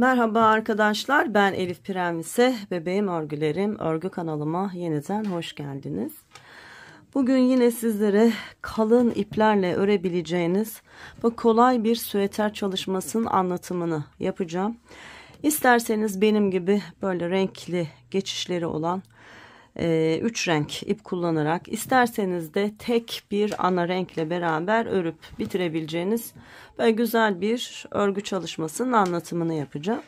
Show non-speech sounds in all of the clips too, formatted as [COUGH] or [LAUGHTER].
Merhaba arkadaşlar ben Elif Pirenvise bebeğim örgülerim örgü kanalıma yeniden hoş geldiniz. Bugün yine sizlere kalın iplerle örebileceğiniz bu kolay bir süeter çalışmasının anlatımını yapacağım. İsterseniz benim gibi böyle renkli geçişleri olan 3 e, renk ip kullanarak isterseniz de tek bir ana renkle beraber örüp bitirebileceğiniz böyle güzel bir örgü çalışmasının anlatımını yapacağım.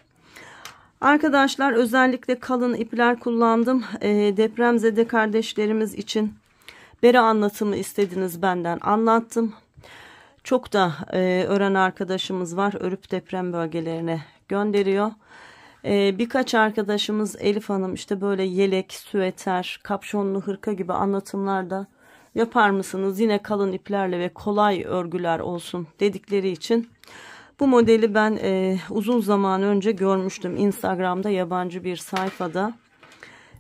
Arkadaşlar özellikle kalın ipler kullandım. E, depremzede kardeşlerimiz için beri anlatımı istediniz benden anlattım. Çok da e, öğren arkadaşımız var örüp deprem bölgelerine gönderiyor. Ee, birkaç arkadaşımız Elif Hanım işte böyle yelek, süveter, kapşonlu hırka gibi anlatımlarda yapar mısınız? Yine kalın iplerle ve kolay örgüler olsun dedikleri için bu modeli ben e, uzun zaman önce görmüştüm Instagram'da yabancı bir sayfada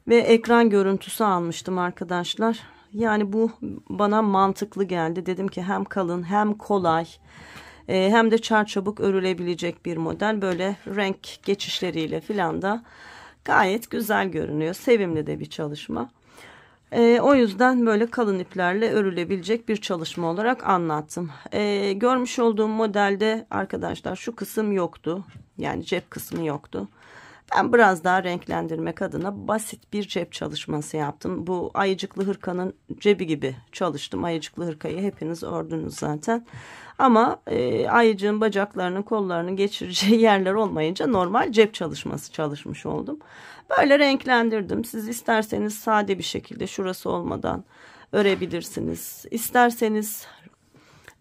ve ekran görüntüsü almıştım arkadaşlar. Yani bu bana mantıklı geldi. Dedim ki hem kalın hem kolay ee, hem de çarçabuk örülebilecek bir model. Böyle renk geçişleriyle filan da gayet güzel görünüyor. Sevimli de bir çalışma. E, o yüzden böyle kalın iplerle örülebilecek bir çalışma olarak anlattım. E, görmüş olduğum modelde arkadaşlar şu kısım yoktu. Yani cep kısmı yoktu. Ben biraz daha renklendirmek adına basit bir cep çalışması yaptım. Bu ayıcıklı hırkanın cebi gibi çalıştım. Ayıcıklı hırkayı hepiniz ördünüz zaten. Ama e, ayıcığın bacaklarının kollarının geçireceği [LAUGHS] yerler olmayınca normal cep çalışması çalışmış oldum. Böyle renklendirdim. Siz isterseniz sade bir şekilde şurası olmadan örebilirsiniz. İsterseniz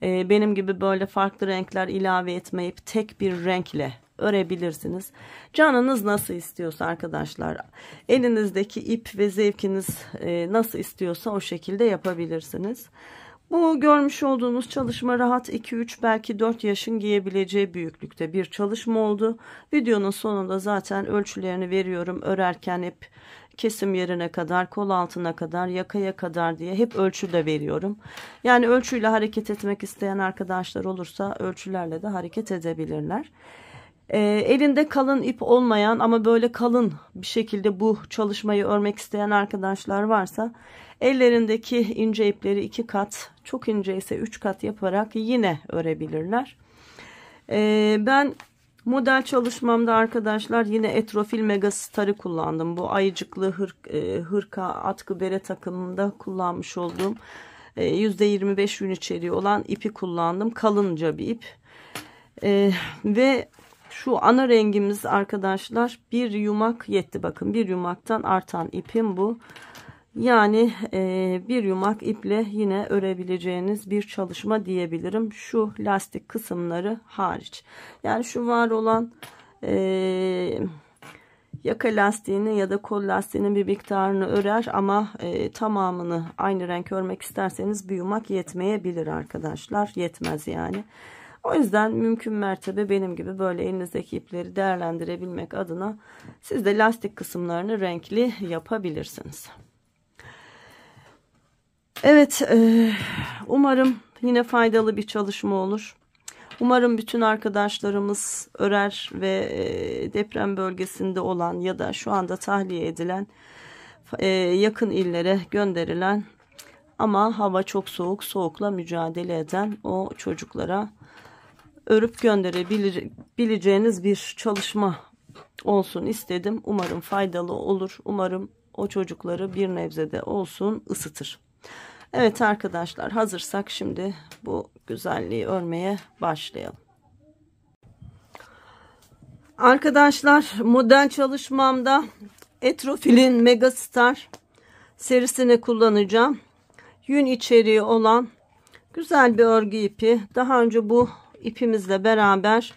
e, benim gibi böyle farklı renkler ilave etmeyip tek bir renkle örebilirsiniz. Canınız nasıl istiyorsa arkadaşlar elinizdeki ip ve zevkiniz e, nasıl istiyorsa o şekilde yapabilirsiniz. Bu görmüş olduğunuz çalışma rahat 2-3 belki 4 yaşın giyebileceği büyüklükte bir çalışma oldu. Videonun sonunda zaten ölçülerini veriyorum. Örerken hep kesim yerine kadar, kol altına kadar, yakaya kadar diye hep ölçü de veriyorum. Yani ölçüyle hareket etmek isteyen arkadaşlar olursa ölçülerle de hareket edebilirler. E, elinde kalın ip olmayan ama böyle kalın bir şekilde bu çalışmayı örmek isteyen arkadaşlar varsa ellerindeki ince ipleri iki kat çok ince ise üç kat yaparak yine örebilirler. E, ben model çalışmamda arkadaşlar yine etrofil megastarı kullandım. Bu ayıcıklı hır, e, hırka atkı bere takımında kullanmış olduğum e, %25 yün içeriği olan ipi kullandım. Kalınca bir ip. Ee, ve şu ana rengimiz arkadaşlar bir yumak yetti. Bakın bir yumaktan artan ipim bu. Yani e, bir yumak iple yine örebileceğiniz bir çalışma diyebilirim. Şu lastik kısımları hariç. Yani şu var olan e, yaka lastiğini ya da kol lastiğinin bir miktarını örer ama e, tamamını aynı renk örmek isterseniz bir yumak yetmeyebilir arkadaşlar. Yetmez yani. O yüzden mümkün mertebe benim gibi böyle elinizdeki ipleri değerlendirebilmek adına siz de lastik kısımlarını renkli yapabilirsiniz. Evet e, umarım yine faydalı bir çalışma olur. Umarım bütün arkadaşlarımız örer ve e, deprem bölgesinde olan ya da şu anda tahliye edilen e, yakın illere gönderilen ama hava çok soğuk soğukla mücadele eden o çocuklara örüp gönderebileceğiniz bir çalışma olsun istedim. Umarım faydalı olur. Umarım o çocukları bir nebzede olsun ısıtır. Evet arkadaşlar hazırsak şimdi bu güzelliği örmeye başlayalım. Arkadaşlar model çalışmamda Etrofil'in Megastar serisini kullanacağım. Yün içeriği olan güzel bir örgü ipi. Daha önce bu ipimizle beraber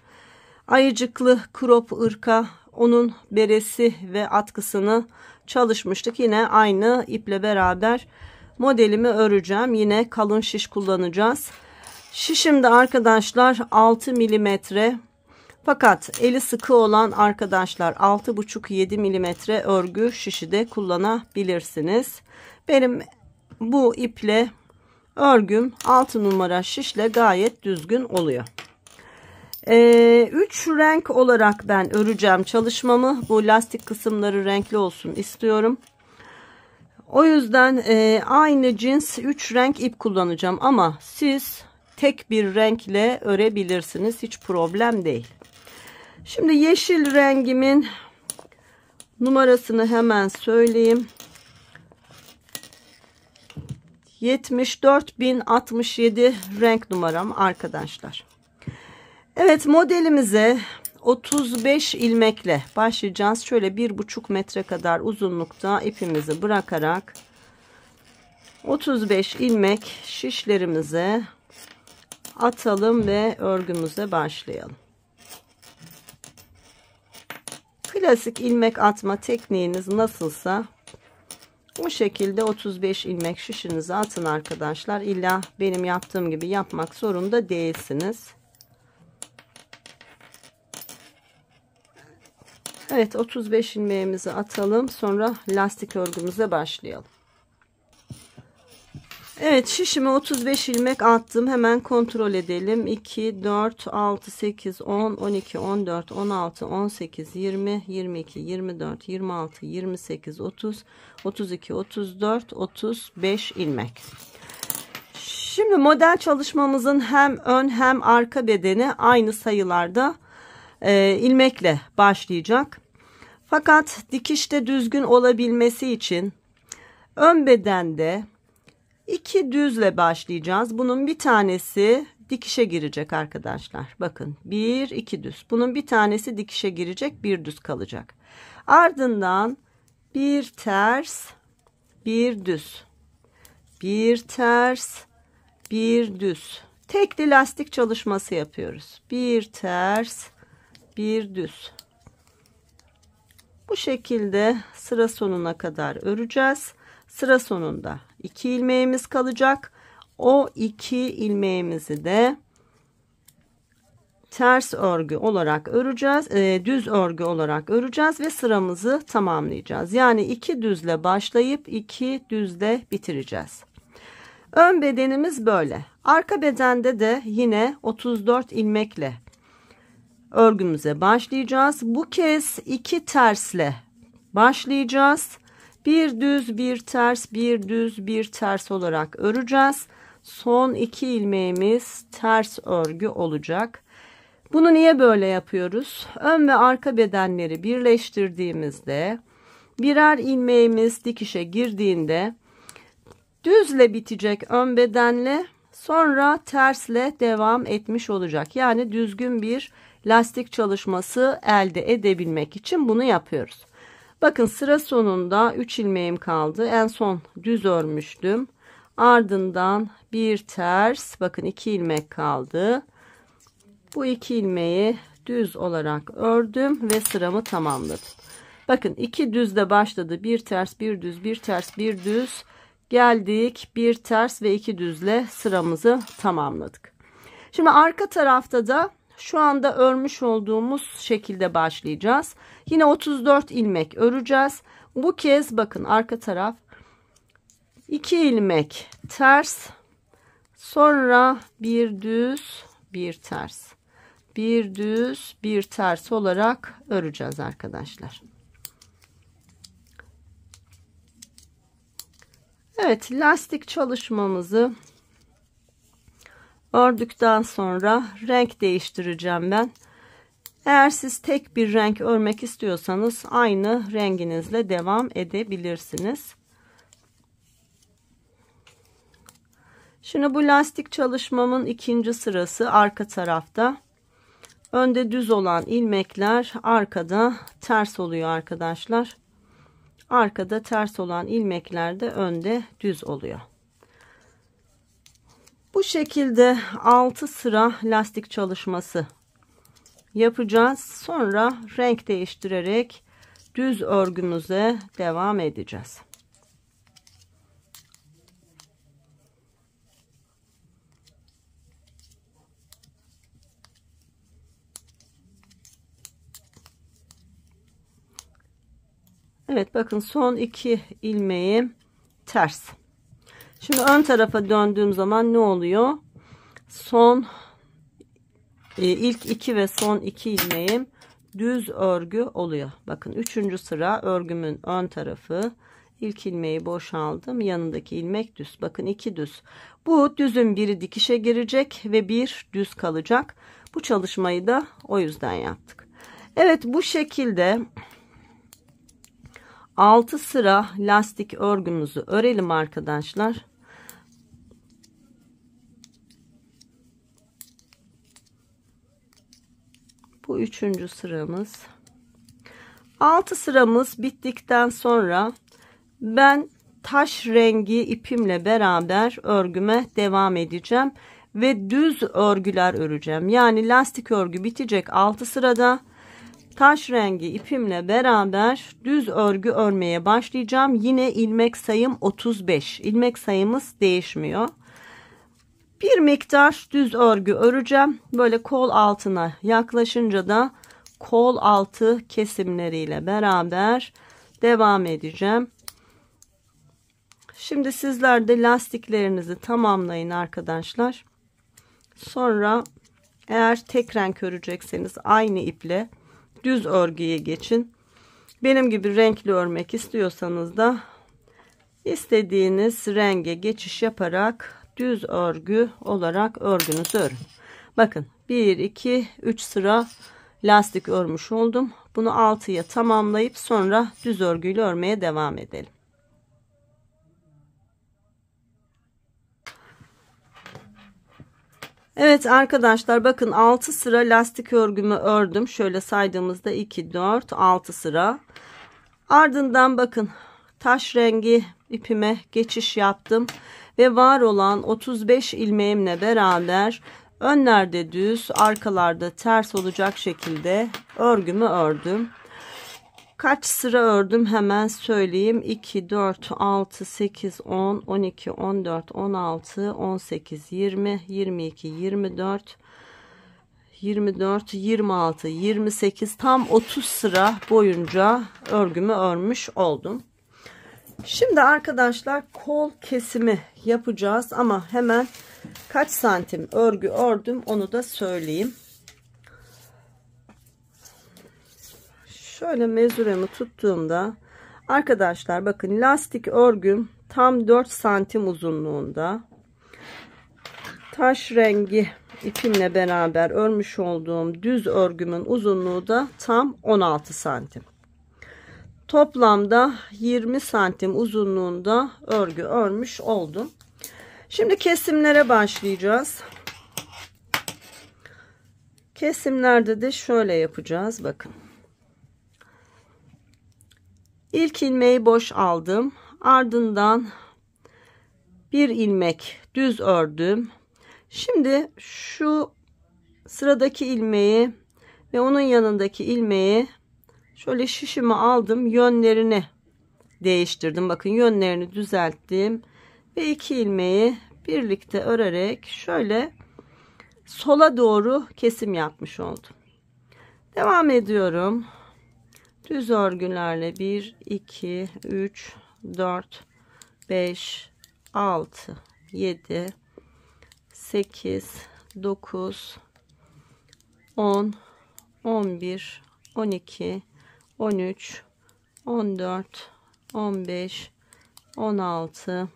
ayıcıklı krop ırka onun beresi ve atkısını çalışmıştık. Yine aynı iple beraber modelimi öreceğim. Yine kalın şiş kullanacağız. Şişimde arkadaşlar 6 milimetre fakat eli sıkı olan arkadaşlar 6,5-7 milimetre örgü şişi de kullanabilirsiniz. Benim bu iple örgüm 6 numara şişle gayet düzgün oluyor. 3 ee, üç renk olarak ben öreceğim çalışmamı. Bu lastik kısımları renkli olsun istiyorum. O yüzden e, aynı cins 3 renk ip kullanacağım ama siz tek bir renkle örebilirsiniz. Hiç problem değil. Şimdi yeşil rengimin numarasını hemen söyleyeyim. 74067 renk numaram arkadaşlar. Evet modelimize 35 ilmekle başlayacağız. Şöyle bir buçuk metre kadar uzunlukta ipimizi bırakarak 35 ilmek şişlerimize atalım ve örgümüze başlayalım. Klasik ilmek atma tekniğiniz nasılsa bu şekilde 35 ilmek şişinizi atın arkadaşlar. İlla benim yaptığım gibi yapmak zorunda değilsiniz. Evet 35 ilmeğimizi atalım. Sonra lastik örgümüze başlayalım. Evet şişime 35 ilmek attım. Hemen kontrol edelim. 2, 4, 6, 8, 10, 12, 14, 16, 18, 20, 22, 24, 26, 28, 30, 32, 34, 35 ilmek. Şimdi model çalışmamızın hem ön hem arka bedeni aynı sayılarda e, ilmekle başlayacak. Fakat dikişte düzgün olabilmesi için ön bedende İki düzle başlayacağız. Bunun bir tanesi dikişe girecek arkadaşlar. Bakın bir iki düz. Bunun bir tanesi dikişe girecek bir düz kalacak. Ardından bir ters bir düz. Bir ters bir düz. Tekli lastik çalışması yapıyoruz. Bir ters bir düz. Bu şekilde sıra sonuna kadar öreceğiz. Sıra sonunda 2 ilmeğimiz kalacak. O 2 ilmeğimizi de ters örgü olarak öreceğiz. E, düz örgü olarak öreceğiz ve sıramızı tamamlayacağız. Yani 2 düzle başlayıp 2 düzle bitireceğiz. Ön bedenimiz böyle. Arka bedende de yine 34 ilmekle örgümüze başlayacağız. Bu kez iki tersle başlayacağız bir düz bir ters bir düz bir ters olarak öreceğiz son iki ilmeğimiz ters örgü olacak bunu niye böyle yapıyoruz ön ve arka bedenleri birleştirdiğimizde birer ilmeğimiz dikişe girdiğinde düzle bitecek ön bedenle sonra tersle devam etmiş olacak yani düzgün bir lastik çalışması elde edebilmek için bunu yapıyoruz Bakın sıra sonunda 3 ilmeğim kaldı. En son düz örmüştüm. Ardından bir ters bakın 2 ilmek kaldı. Bu 2 ilmeği düz olarak ördüm ve sıramı tamamladım. Bakın 2 düzle başladı. Bir ters, bir düz, bir ters, bir düz geldik. Bir ters ve 2 düzle sıramızı tamamladık. Şimdi arka tarafta da şu anda örmüş olduğumuz şekilde başlayacağız. Yine 34 ilmek öreceğiz. Bu kez bakın arka taraf 2 ilmek ters sonra bir düz bir ters bir düz bir ters olarak öreceğiz arkadaşlar. Evet lastik çalışmamızı ördükten sonra renk değiştireceğim ben eğer siz tek bir renk örmek istiyorsanız aynı renginizle devam edebilirsiniz şimdi bu lastik çalışmamın ikinci sırası arka tarafta önde düz olan ilmekler arkada ters oluyor arkadaşlar arkada ters olan ilmekler de önde düz oluyor bu şekilde 6 sıra lastik çalışması yapacağız. Sonra renk değiştirerek düz örgümüze devam edeceğiz. Evet bakın son iki ilmeği ters. Şimdi ön tarafa döndüğüm zaman ne oluyor? Son e, ilk iki ve son iki ilmeğim düz örgü oluyor. Bakın üçüncü sıra örgümün ön tarafı İlk ilmeği boşaldım. Yanındaki ilmek düz. Bakın iki düz. Bu düzün biri dikişe girecek ve bir düz kalacak. Bu çalışmayı da o yüzden yaptık. Evet bu şekilde 6 sıra lastik örgümüzü örelim arkadaşlar. bu üçüncü sıramız Altı sıramız bittikten sonra ben taş rengi ipimle beraber örgüme devam edeceğim ve düz örgüler öreceğim yani lastik örgü bitecek Altı sırada taş rengi ipimle beraber düz örgü örmeye başlayacağım yine ilmek sayım 35 ilmek sayımız değişmiyor bir miktar düz örgü öreceğim. Böyle kol altına yaklaşınca da kol altı kesimleriyle beraber devam edeceğim. Şimdi sizler de lastiklerinizi tamamlayın arkadaşlar. Sonra eğer tek renk örecekseniz aynı iple düz örgüye geçin. Benim gibi renkli örmek istiyorsanız da istediğiniz renge geçiş yaparak düz örgü olarak örgünüzü örün. Bakın 1 2 3 sıra lastik örmüş oldum. Bunu 6'ya tamamlayıp sonra düz örgüyle örmeye devam edelim. Evet arkadaşlar bakın 6 sıra lastik örgümü ördüm. Şöyle saydığımızda 2 4 6 sıra. Ardından bakın taş rengi ipime geçiş yaptım ve var olan 35 ilmeğimle beraber önlerde düz arkalarda ters olacak şekilde örgümü ördüm kaç sıra ördüm hemen söyleyeyim 2 4 6 8 10 12 14 16 18 20 22 24 24 26 28 tam 30 sıra boyunca örgümü örmüş oldum Şimdi arkadaşlar kol kesimi yapacağız ama hemen kaç santim örgü ördüm onu da söyleyeyim. Şöyle mezuremi tuttuğumda arkadaşlar bakın lastik örgüm tam 4 santim uzunluğunda. Taş rengi ipimle beraber örmüş olduğum düz örgümün uzunluğu da tam 16 santim toplamda 20 santim uzunluğunda örgü örmüş oldum. Şimdi kesimlere başlayacağız. Kesimlerde de şöyle yapacağız. Bakın. İlk ilmeği boş aldım. Ardından bir ilmek düz ördüm. Şimdi şu sıradaki ilmeği ve onun yanındaki ilmeği Şöyle şişimi aldım. Yönlerini değiştirdim. Bakın yönlerini düzelttim. Ve iki ilmeği birlikte örerek şöyle sola doğru kesim yapmış oldum. Devam ediyorum. Düz örgülerle 1, 2, 3, 4, 5, 6, 7, 8, 9, 10, 11, 12, 13 14 15 16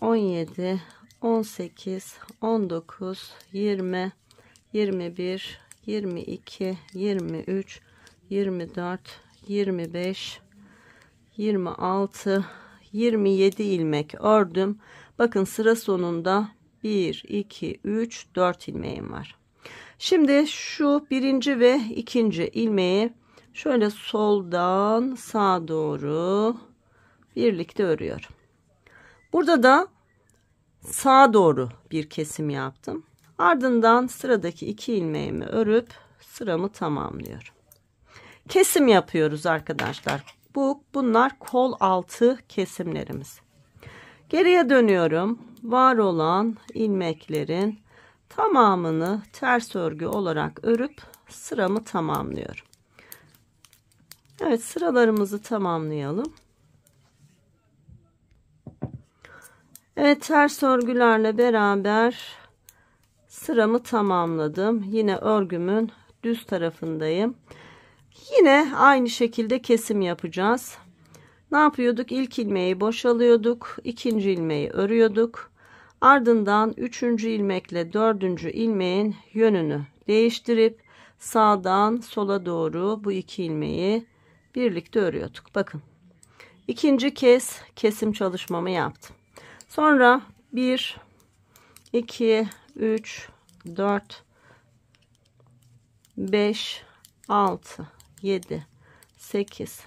17 18 19 20 21 22 23 24 25 26 27 ilmek ördüm bakın sıra sonunda 1 2 3 4 ilmeğim var Şimdi şu birinci ve ikinci ilmeği şöyle soldan sağa doğru birlikte örüyorum. Burada da sağa doğru bir kesim yaptım. Ardından sıradaki iki ilmeğimi örüp sıramı tamamlıyorum. Kesim yapıyoruz arkadaşlar. Bu bunlar kol altı kesimlerimiz. Geriye dönüyorum. Var olan ilmeklerin Tamamını ters örgü olarak örüp sıramı tamamlıyorum. Evet sıralarımızı tamamlayalım. Evet ters örgülerle beraber sıramı tamamladım. Yine örgümün düz tarafındayım. Yine aynı şekilde kesim yapacağız. Ne yapıyorduk? İlk ilmeği boşalıyorduk. ikinci ilmeği örüyorduk. Ardından 3. ilmekle 4. ilmeğin yönünü değiştirip sağdan sola doğru bu iki ilmeği birlikte örüyorduk. Bakın. ikinci kez kesim çalışmamı yaptım. Sonra 1 2 3 4 5 6 7 8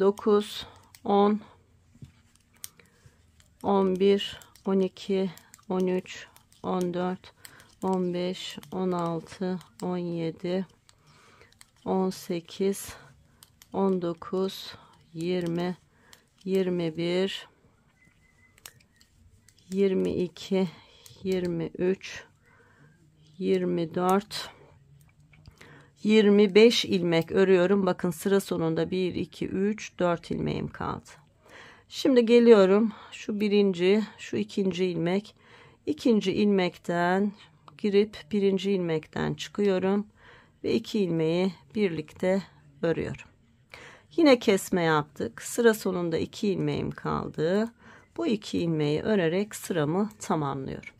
9 10 11 12, 13, 14, 15, 16, 17, 18, 19, 20, 21, 22, 23, 24, 25 ilmek örüyorum. Bakın sıra sonunda 1, 2, 3, 4 ilmeğim kaldı. Şimdi geliyorum şu birinci, şu ikinci ilmek. ikinci ilmekten girip birinci ilmekten çıkıyorum ve iki ilmeği birlikte örüyorum. Yine kesme yaptık. Sıra sonunda iki ilmeğim kaldı. Bu iki ilmeği örerek sıramı tamamlıyorum.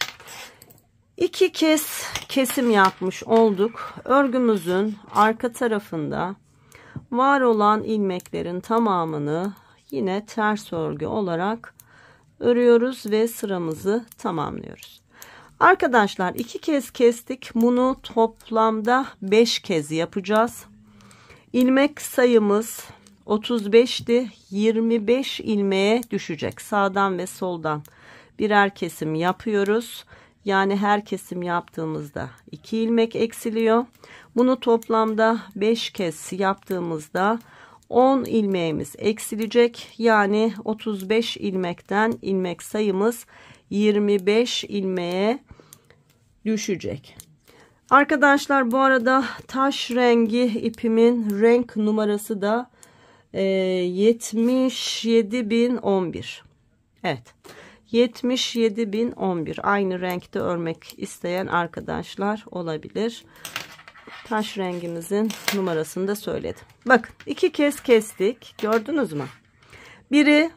İki kez kesim yapmış olduk. Örgümüzün arka tarafında var olan ilmeklerin tamamını yine ters örgü olarak örüyoruz ve sıramızı tamamlıyoruz. Arkadaşlar iki kez kestik. Bunu toplamda 5 kez yapacağız. İlmek sayımız 35'ti. 25 ilmeğe düşecek. Sağdan ve soldan birer kesim yapıyoruz. Yani her kesim yaptığımızda 2 ilmek eksiliyor. Bunu toplamda 5 kez yaptığımızda 10 ilmeğimiz eksilecek. Yani 35 ilmekten ilmek sayımız 25 ilmeğe düşecek. Arkadaşlar bu arada taş rengi ipimin renk numarası da e, 77.011. Evet. 77.011 aynı renkte örmek isteyen arkadaşlar olabilir taş rengimizin numarasını da söyledim. Bak iki kez kestik. Gördünüz mü? Biri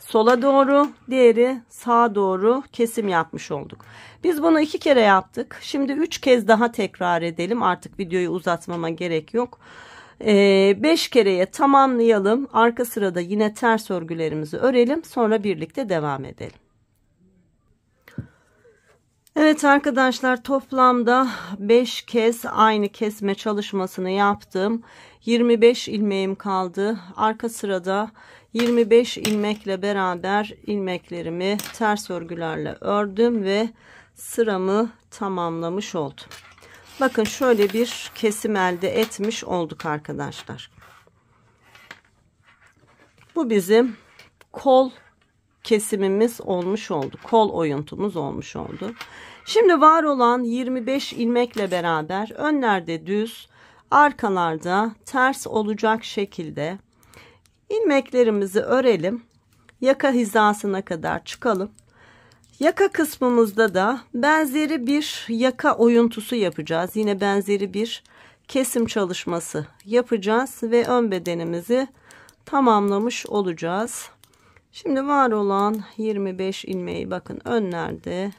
sola doğru, diğeri sağa doğru kesim yapmış olduk. Biz bunu iki kere yaptık. Şimdi üç kez daha tekrar edelim. Artık videoyu uzatmama gerek yok. 5 ee, kereye tamamlayalım. Arka sırada yine ters örgülerimizi örelim. Sonra birlikte devam edelim. Evet arkadaşlar toplamda 5 kez aynı kesme çalışmasını yaptım. 25 ilmeğim kaldı. Arka sırada 25 ilmekle beraber ilmeklerimi ters örgülerle ördüm ve sıramı tamamlamış oldum. Bakın şöyle bir kesim elde etmiş olduk arkadaşlar. Bu bizim kol kesimimiz olmuş oldu. Kol oyuntumuz olmuş oldu. Şimdi var olan 25 ilmekle beraber önlerde düz, arkalarda ters olacak şekilde ilmeklerimizi örelim. Yaka hizasına kadar çıkalım. Yaka kısmımızda da benzeri bir yaka oyuntusu yapacağız. Yine benzeri bir kesim çalışması yapacağız ve ön bedenimizi tamamlamış olacağız. Şimdi var olan 25 ilmeği bakın önlerde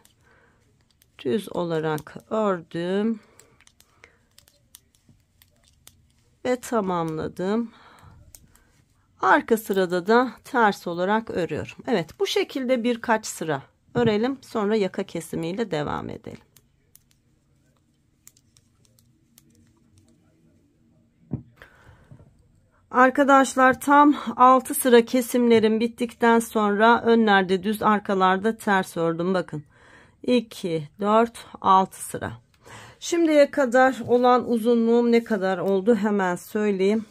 düz olarak ördüm. Ve tamamladım. Arka sırada da ters olarak örüyorum. Evet bu şekilde birkaç sıra örelim. Sonra yaka kesimiyle devam edelim. Arkadaşlar tam 6 sıra kesimlerim bittikten sonra önlerde düz arkalarda ters ördüm bakın 2 4 6 sıra şimdiye kadar olan uzunluğum ne kadar oldu hemen söyleyeyim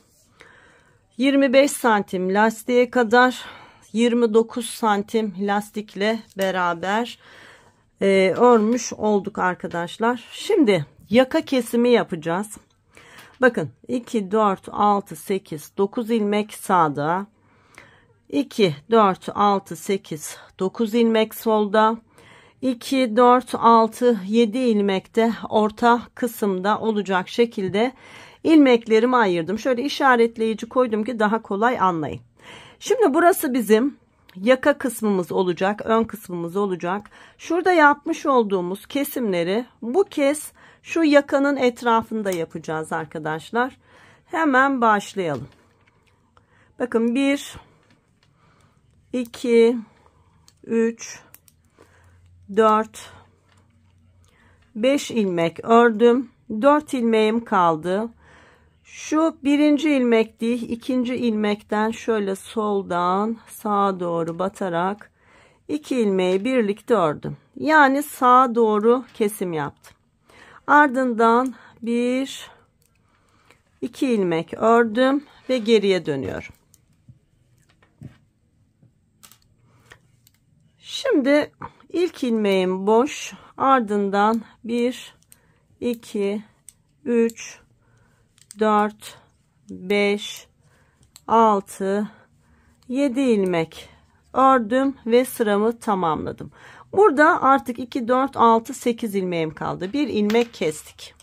25 santim lastiğe kadar 29 santim lastikle beraber e, örmüş olduk arkadaşlar şimdi yaka kesimi yapacağız Bakın 2, 4, 6, 8, 9 ilmek sağda. 2, 4, 6, 8, 9 ilmek solda. 2, 4, 6, 7 ilmekte orta kısımda olacak şekilde ilmeklerimi ayırdım. Şöyle işaretleyici koydum ki daha kolay anlayın. Şimdi burası bizim yaka kısmımız olacak. Ön kısmımız olacak. Şurada yapmış olduğumuz kesimleri bu kez şu yakanın etrafında yapacağız arkadaşlar. Hemen başlayalım. Bakın 1 2 3 4 5 ilmek ördüm. 4 ilmeğim kaldı. Şu birinci ilmek değil, ikinci ilmekten şöyle soldan sağa doğru batarak iki ilmeği birlikte ördüm. Yani sağa doğru kesim yaptım ardından bir iki ilmek ördüm ve geriye dönüyorum şimdi ilk ilmeğim boş ardından bir iki üç dört beş altı yedi ilmek ördüm ve sıramı tamamladım Burada artık 2, 4, 6, 8 ilmeğim kaldı. Bir ilmek kestik.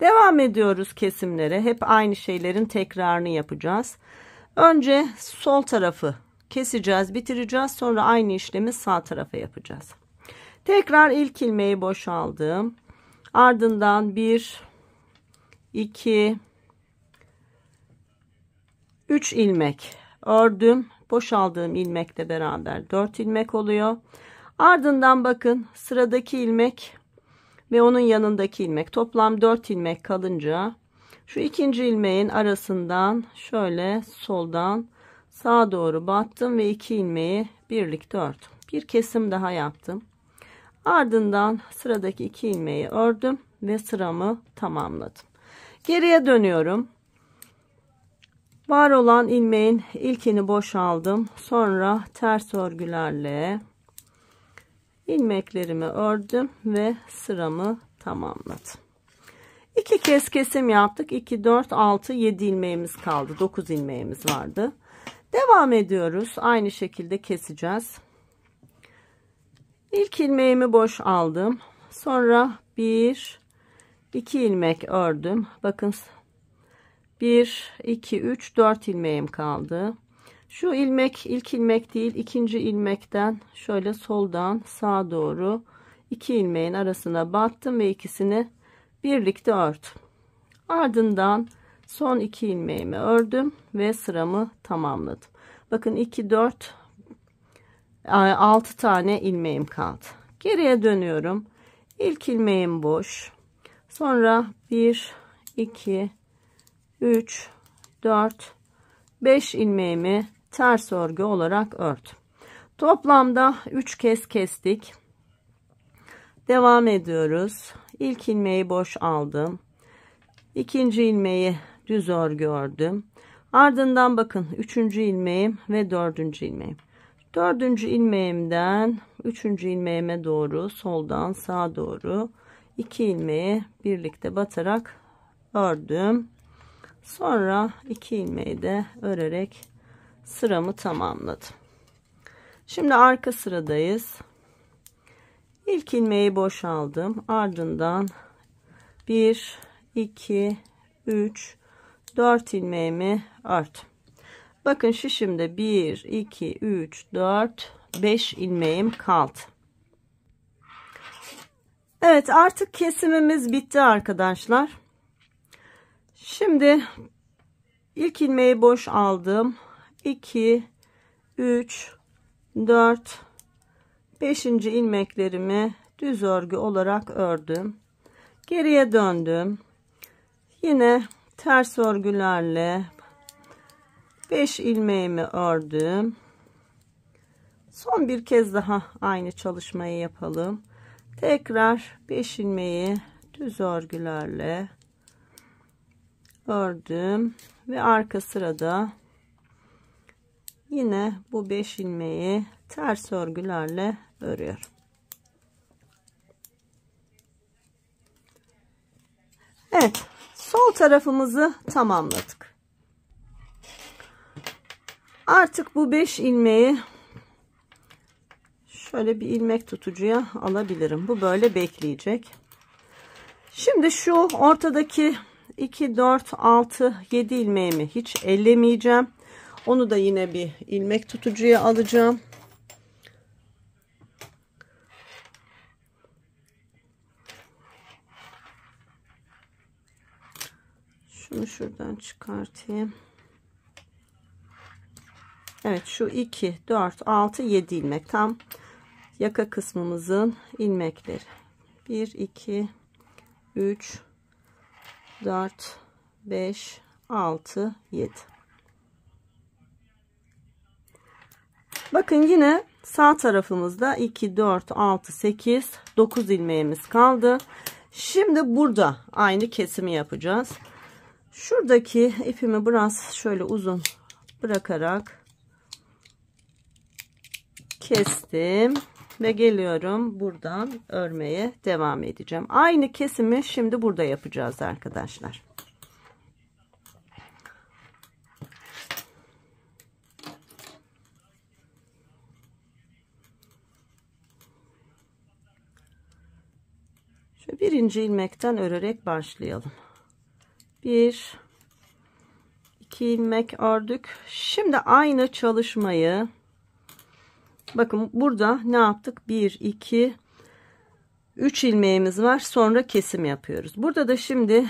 Devam ediyoruz kesimlere. Hep aynı şeylerin tekrarını yapacağız. Önce sol tarafı keseceğiz, bitireceğiz. Sonra aynı işlemi sağ tarafa yapacağız. Tekrar ilk ilmeği boşaldım. Ardından 1 2 3 ilmek ördüm. Boşaldığım ilmekle beraber 4 ilmek oluyor. Ardından bakın sıradaki ilmek ve onun yanındaki ilmek toplam 4 ilmek kalınca şu ikinci ilmeğin arasından şöyle soldan sağa doğru battım ve iki ilmeği birlikte ördüm. Bir kesim daha yaptım. Ardından sıradaki iki ilmeği ördüm ve sıramı tamamladım. Geriye dönüyorum. Var olan ilmeğin ilkini boşaldım. Sonra ters örgülerle ilmeklerimi ördüm ve sıramı tamamladım. 2 kez kesim yaptık. 2 4 6 7 ilmeğimiz kaldı. 9 ilmeğimiz vardı. Devam ediyoruz. Aynı şekilde keseceğiz. İlk ilmeğimi boş aldım. Sonra 1 2 ilmek ördüm. Bakın 1 2 3 4 ilmeğim kaldı. Şu ilmek ilk ilmek değil ikinci ilmekten şöyle soldan sağa doğru iki ilmeğin arasına battım ve ikisini birlikte ördüm. Ardından son iki ilmeğimi ördüm ve sıramı tamamladım. Bakın 2 4 6 tane ilmeğim kaldı. Geriye dönüyorum. İlk ilmeğim boş. Sonra 1 2 3 4 5 ilmeğimi ters örgü olarak ört. Toplamda 3 kez kestik. Devam ediyoruz. İlk ilmeği boş aldım. İkinci ilmeği düz örgü ördüm. Ardından bakın 3. ilmeğim ve 4. ilmeğim. 4. ilmeğimden 3. ilmeğime doğru soldan sağa doğru 2 ilmeği birlikte batarak ördüm. Sonra 2 ilmeği de örerek sıramı tamamladım. Şimdi arka sıradayız. İlk ilmeği boşaldım. Ardından 1, 2, 3, 4 ilmeğimi ört. Bakın şişimde 1, 2, 3, 4, 5 ilmeğim kaldı. Evet artık kesimimiz bitti arkadaşlar. Şimdi ilk ilmeği boş aldım. 2 3 4 5. ilmeklerimi düz örgü olarak ördüm. Geriye döndüm. Yine ters örgülerle 5 ilmeğimi ördüm. Son bir kez daha aynı çalışmayı yapalım. Tekrar 5 ilmeği düz örgülerle ördüm ve arka sırada yine bu 5 ilmeği ters örgülerle örüyorum Evet sol tarafımızı tamamladık artık bu 5 ilmeği şöyle bir ilmek tutucuya alabilirim bu böyle bekleyecek şimdi şu ortadaki 2 4 6 7 ilmeğimi hiç ellemeyeceğim onu da yine bir ilmek tutucuya alacağım. Şunu şuradan çıkartayım. Evet şu 2 4 6 7 ilmek tam yaka kısmımızın ilmekleri 1 2 3 4 5 6 7 Bakın yine sağ tarafımızda 2 4 6 8 9 ilmeğimiz kaldı. Şimdi burada aynı kesimi yapacağız. Şuradaki ipimi biraz şöyle uzun bırakarak kestim ve geliyorum buradan örmeye devam edeceğim. Aynı kesimi şimdi burada yapacağız arkadaşlar. birinci ilmekten örerek başlayalım. Bir, iki ilmek ördük. Şimdi aynı çalışmayı bakın burada ne yaptık? Bir, iki, 3 ilmeğimiz var sonra kesim yapıyoruz burada da şimdi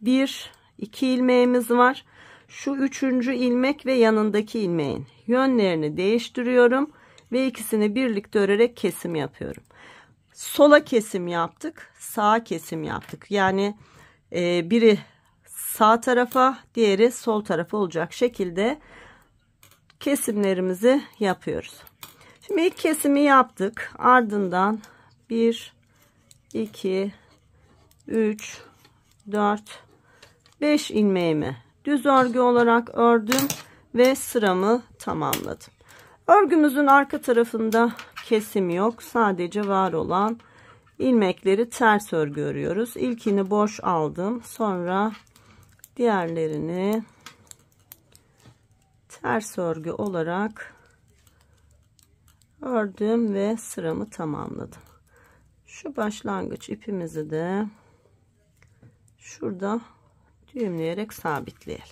1 2 ilmeğimiz var şu üçüncü ilmek ve yanındaki ilmeğin yönlerini değiştiriyorum ve ikisini birlikte örerek kesim yapıyorum sola kesim yaptık sağa kesim yaptık yani e, biri sağ tarafa diğeri sol tarafa olacak şekilde kesimlerimizi yapıyoruz şimdi ilk kesimi yaptık ardından 1 2 3 4 5 ilmeğimi düz örgü olarak ördüm ve sıramı tamamladım örgümüzün arka tarafında kesim yok. Sadece var olan ilmekleri ters örgü örüyoruz. İlkini boş aldım. Sonra diğerlerini ters örgü olarak ördüm ve sıramı tamamladım. Şu başlangıç ipimizi de şurada düğümleyerek sabitleyelim.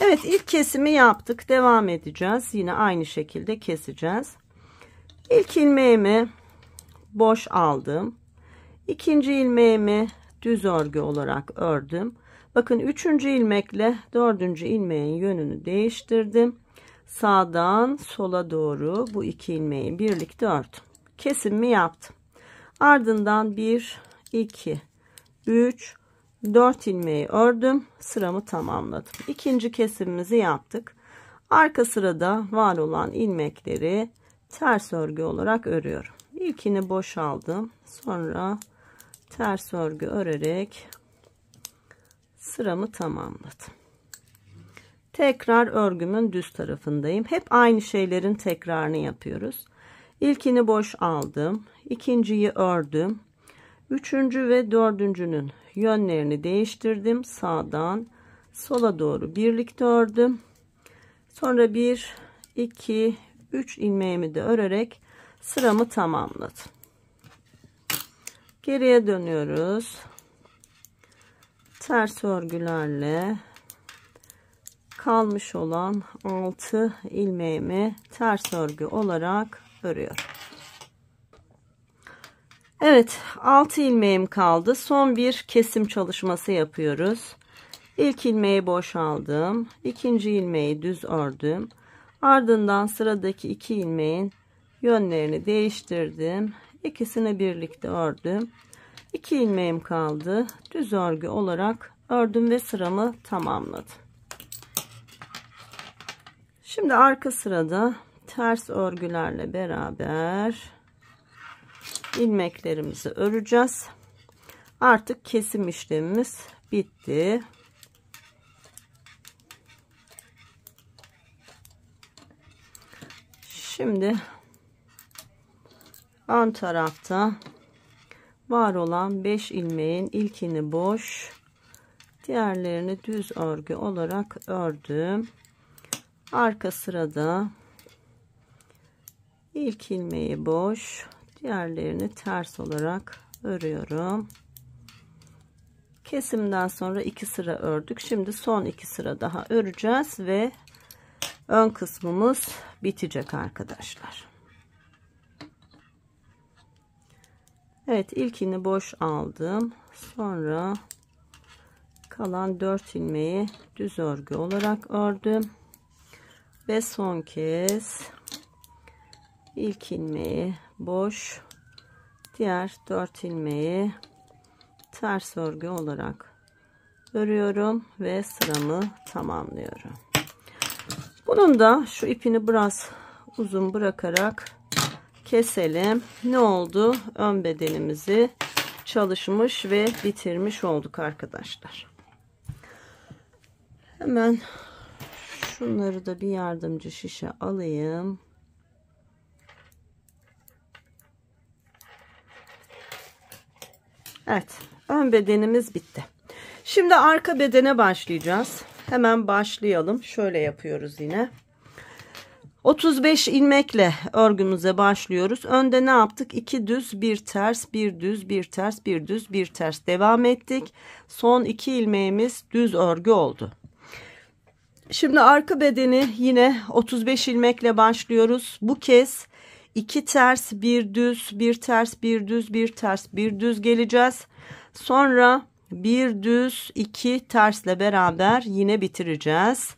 Evet ilk kesimi yaptık. Devam edeceğiz. Yine aynı şekilde keseceğiz. İlk ilmeğimi boş aldım. İkinci ilmeğimi düz örgü olarak ördüm. Bakın üçüncü ilmekle dördüncü ilmeğin yönünü değiştirdim. Sağdan sola doğru bu iki ilmeği birlikte ördüm. Kesimimi yaptım. Ardından bir iki üç dört ilmeği ördüm. Sıramı tamamladım. İkinci kesimimizi yaptık. Arka sırada var olan ilmekleri ters örgü olarak örüyorum ilkini boşaldım sonra ters örgü örerek sıramı tamamladım tekrar örgümün düz tarafındayım hep aynı şeylerin tekrarını yapıyoruz İlkini boş aldım ikinciyi ördüm üçüncü ve dördüncünün yönlerini değiştirdim sağdan sola doğru birlikte ördüm sonra bir iki 3 ilmeğimi de örerek sıramı tamamladım. Geriye dönüyoruz. Ters örgülerle kalmış olan 6 ilmeğimi ters örgü olarak örüyorum. Evet 6 ilmeğim kaldı. Son bir kesim çalışması yapıyoruz. İlk ilmeği boşaldım. İkinci ilmeği düz ördüm. Ardından sıradaki iki ilmeğin yönlerini değiştirdim. İkisini birlikte ördüm. İki ilmeğim kaldı. Düz örgü olarak ördüm ve sıramı tamamladım. Şimdi arka sırada ters örgülerle beraber ilmeklerimizi öreceğiz. Artık kesim işlemimiz bitti. Şimdi ön tarafta var olan 5 ilmeğin ilkini boş diğerlerini düz örgü olarak ördüm arka sırada ilk ilmeği boş diğerlerini ters olarak örüyorum kesimden sonra iki sıra ördük şimdi son iki sıra daha öreceğiz ve ön kısmımız bitecek arkadaşlar. Evet ilkini boş aldım. Sonra kalan 4 ilmeği düz örgü olarak ördüm. Ve son kez ilk ilmeği boş diğer 4 ilmeği ters örgü olarak örüyorum ve sıramı tamamlıyorum. Bunun da şu ipini biraz uzun bırakarak keselim. Ne oldu? Ön bedenimizi çalışmış ve bitirmiş olduk arkadaşlar. Hemen şunları da bir yardımcı şişe alayım. Evet. Ön bedenimiz bitti. Şimdi arka bedene başlayacağız. Hemen başlayalım. Şöyle yapıyoruz yine. 35 ilmekle örgümüze başlıyoruz. Önde ne yaptık? 2 düz, 1 ters, 1 düz, 1 ters, 1 düz, 1 ters devam ettik. Son 2 ilmeğimiz düz örgü oldu. Şimdi arka bedeni yine 35 ilmekle başlıyoruz. Bu kez 2 ters, 1 düz, 1 ters, 1 düz, 1 ters, 1 düz geleceğiz. Sonra bir düz iki tersle beraber yine bitireceğiz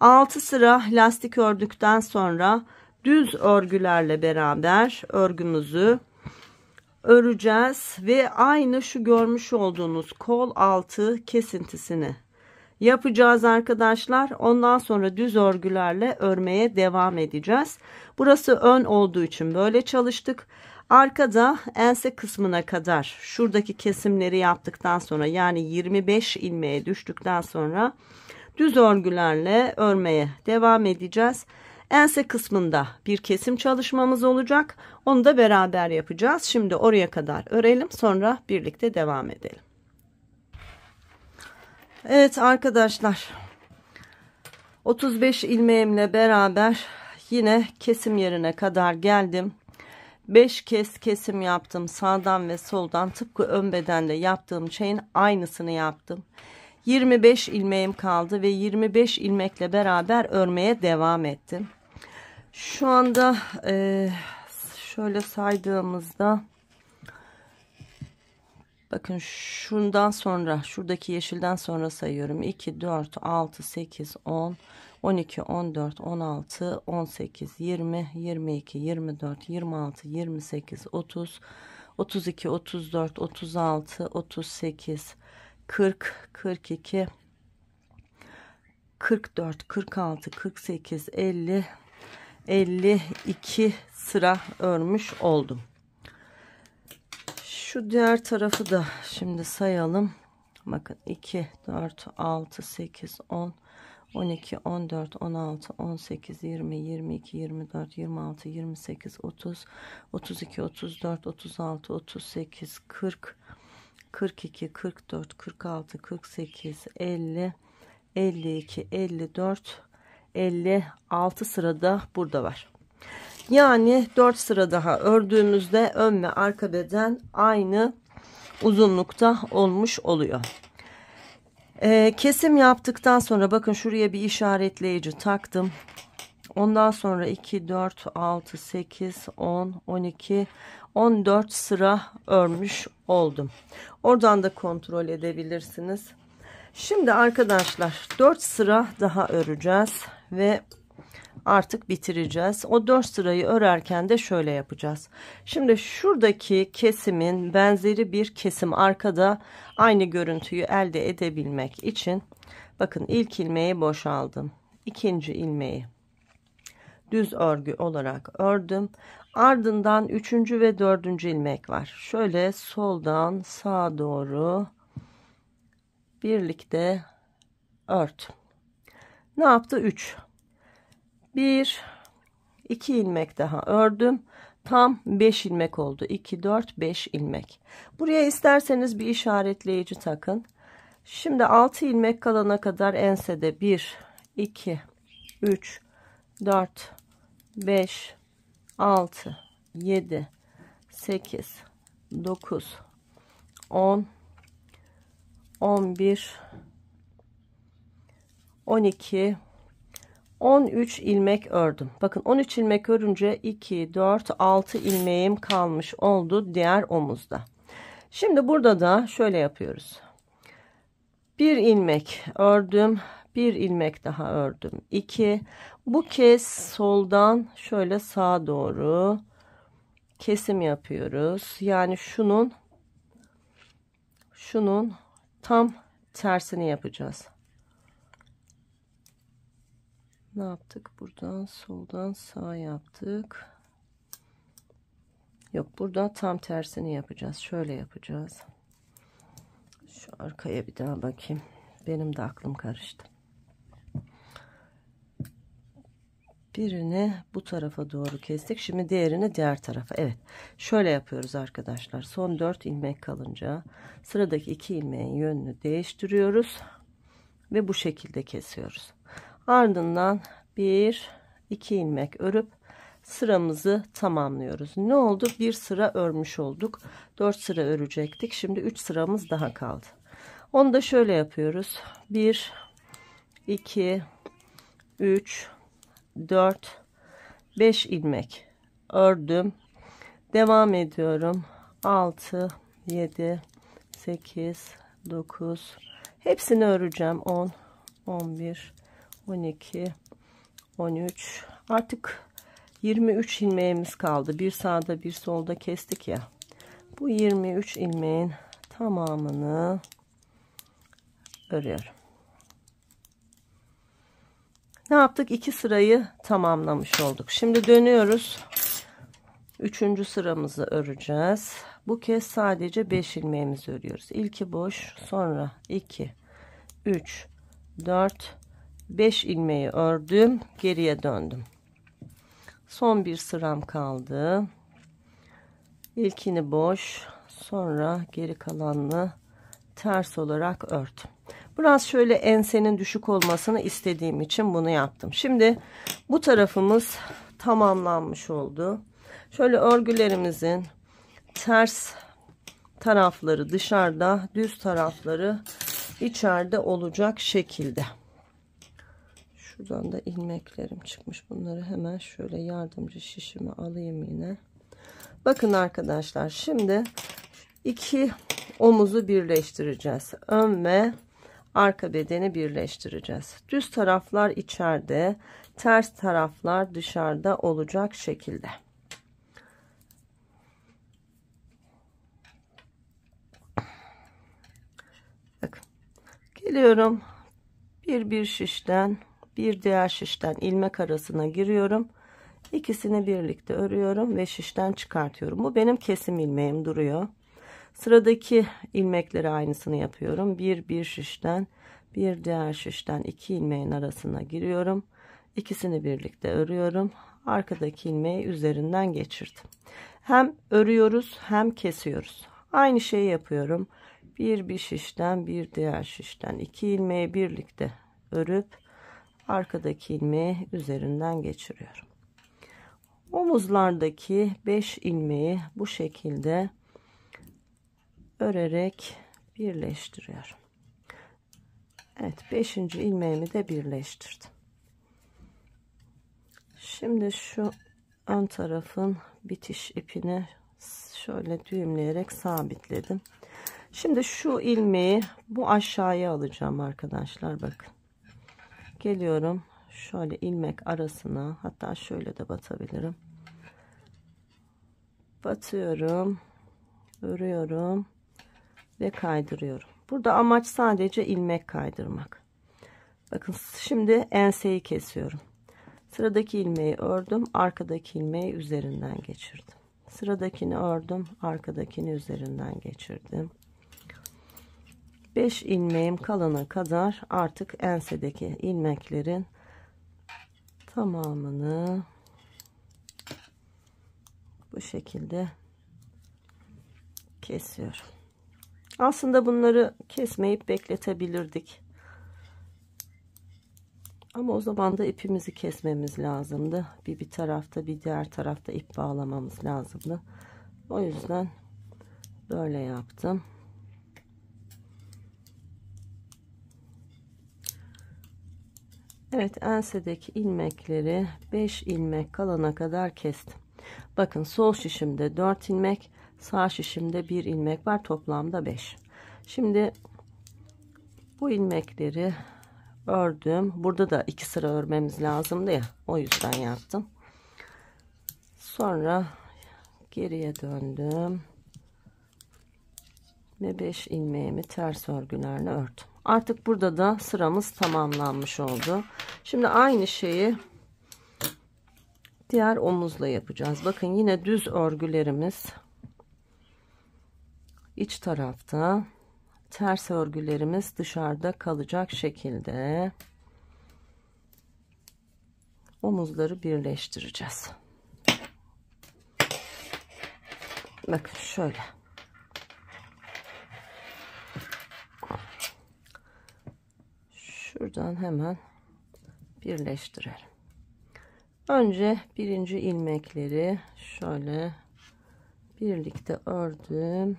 Altı sıra lastik ördükten sonra düz örgülerle beraber örgümüzü öreceğiz ve aynı şu görmüş olduğunuz kol altı kesintisini yapacağız arkadaşlar ondan sonra düz örgülerle örmeye devam edeceğiz burası ön olduğu için böyle çalıştık Arkada ense kısmına kadar şuradaki kesimleri yaptıktan sonra yani 25 ilmeğe düştükten sonra düz örgülerle örmeye devam edeceğiz. Ense kısmında bir kesim çalışmamız olacak. Onu da beraber yapacağız. Şimdi oraya kadar örelim sonra birlikte devam edelim. Evet arkadaşlar 35 ilmeğimle beraber yine kesim yerine kadar geldim. 5 kez kesim yaptım sağdan ve soldan tıpkı ön bedende yaptığım şeyin aynısını yaptım 25 ilmeğim kaldı ve 25 ilmekle beraber örmeye devam ettim şu anda e, şöyle saydığımızda bakın şundan sonra şuradaki yeşilden sonra sayıyorum 2 4 6 8 10 12, 14, 16, 18, 20, 22, 24, 26, 28, 30, 32, 34, 36, 38, 40, 42, 44, 46, 48, 50, 52 sıra örmüş oldum. Şu diğer tarafı da şimdi sayalım. Bakın 2, 4, 6, 8, 10, 12, 14, 16, 18, 20, 22, 24, 26, 28, 30, 32, 34, 36, 38, 40, 42, 44, 46, 48, 50, 52, 54, 56 sırada burada var. Yani 4 sıra daha ördüğümüzde ön ve arka beden aynı uzunlukta olmuş oluyor. E, kesim yaptıktan sonra bakın şuraya bir işaretleyici taktım. Ondan sonra 2, 4, 6, 8, 10, 12, 14 sıra örmüş oldum. Oradan da kontrol edebilirsiniz. Şimdi arkadaşlar 4 sıra daha öreceğiz ve artık bitireceğiz. O 4 sırayı örerken de şöyle yapacağız. Şimdi şuradaki kesimin benzeri bir kesim arkada aynı görüntüyü elde edebilmek için bakın ilk ilmeği boşaldım. ikinci ilmeği düz örgü olarak ördüm. Ardından üçüncü ve dördüncü ilmek var. Şöyle soldan sağa doğru birlikte ört. Ne yaptı? 3. 1 2 ilmek daha ördüm tam 5 ilmek oldu 2 4 5 ilmek buraya isterseniz bir işaretleyici takın şimdi 6 ilmek kalana kadar ensede 1 2 3 4 5 6 7 8 9 10 11 12 13 ilmek ördüm. Bakın 13 ilmek örünce 2, 4, 6 ilmeğim kalmış oldu diğer omuzda. Şimdi burada da şöyle yapıyoruz. 1 ilmek ördüm. 1 ilmek daha ördüm. 2. Bu kez soldan şöyle sağa doğru kesim yapıyoruz. Yani şunun şunun tam tersini yapacağız ne yaptık buradan soldan sağ yaptık yok burada tam tersini yapacağız şöyle yapacağız şu arkaya bir daha bakayım benim de aklım karıştı birini bu tarafa doğru kestik şimdi diğerini diğer tarafa Evet şöyle yapıyoruz arkadaşlar son 4 ilmek kalınca sıradaki 2 ilmeğin yönünü değiştiriyoruz ve bu şekilde kesiyoruz ardından bir iki ilmek örüp sıramızı tamamlıyoruz ne oldu bir sıra örmüş olduk 4 sıra örecektik şimdi 3 sıramız daha kaldı onu da şöyle yapıyoruz 1 2 3 4 5 ilmek ördüm devam ediyorum 6 7 8 9 hepsini öreceğim 10 11 12 13 artık 23 ilmeğimiz kaldı bir sağda bir solda kestik ya bu 23 ilmeğin tamamını örüyorum ne yaptık iki sırayı tamamlamış olduk şimdi dönüyoruz üçüncü sıramızı öreceğiz bu kez sadece 5 ilmeğimizi örüyoruz ilki boş sonra 2 3 4 5 ilmeği ördüm geriye döndüm son bir sıram kaldı ilkini boş sonra geri kalanını ters olarak örtüm biraz şöyle ensenin düşük olmasını istediğim için bunu yaptım şimdi bu tarafımız tamamlanmış oldu şöyle örgülerimizin ters tarafları dışarıda düz tarafları içeride olacak şekilde Şuradan da ilmeklerim çıkmış. Bunları hemen şöyle yardımcı şişimi alayım yine. Bakın arkadaşlar şimdi iki omuzu birleştireceğiz. Ön ve arka bedeni birleştireceğiz. Düz taraflar içeride, ters taraflar dışarıda olacak şekilde. Bakın. Geliyorum bir bir şişten bir diğer şişten ilmek arasına giriyorum ikisini birlikte örüyorum ve şişten çıkartıyorum bu benim kesim ilmeğim duruyor sıradaki ilmekleri aynısını yapıyorum bir bir şişten bir diğer şişten iki ilmeğin arasına giriyorum ikisini birlikte örüyorum arkadaki ilmeği üzerinden geçirdim hem örüyoruz hem kesiyoruz aynı şeyi yapıyorum bir bir şişten bir diğer şişten iki ilmeği birlikte örüp arkadaki ilmeği üzerinden geçiriyorum. Omuzlardaki 5 ilmeği bu şekilde örerek birleştiriyorum. Evet 5. ilmeğimi de birleştirdim. Şimdi şu ön tarafın bitiş ipini şöyle düğümleyerek sabitledim. Şimdi şu ilmeği bu aşağıya alacağım arkadaşlar bakın geliyorum şöyle ilmek arasına hatta şöyle de batabilirim batıyorum örüyorum ve kaydırıyorum burada amaç sadece ilmek kaydırmak bakın şimdi enseyi kesiyorum sıradaki ilmeği ördüm arkadaki ilmeği üzerinden geçirdim sıradakini ördüm arkadakini üzerinden geçirdim 5 ilmeğim kalana kadar artık ensedeki ilmeklerin tamamını bu şekilde kesiyorum. Aslında bunları kesmeyip bekletebilirdik. Ama o zaman da ipimizi kesmemiz lazımdı. Bir bir tarafta bir diğer tarafta ip bağlamamız lazımdı. O yüzden böyle yaptım. Evet ensedeki ilmekleri 5 ilmek kalana kadar kestim. Bakın sol şişimde 4 ilmek sağ şişimde 1 ilmek var toplamda 5. Şimdi bu ilmekleri ördüm. Burada da 2 sıra örmemiz lazımdı ya o yüzden yaptım. Sonra geriye döndüm ve 5 ilmeğimi ters örgülerle ördüm. Artık burada da sıramız tamamlanmış oldu. Şimdi aynı şeyi diğer omuzla yapacağız. Bakın yine düz örgülerimiz iç tarafta ters örgülerimiz dışarıda kalacak şekilde omuzları birleştireceğiz. Bakın şöyle. buradan hemen birleştirelim önce birinci ilmekleri şöyle birlikte ördüm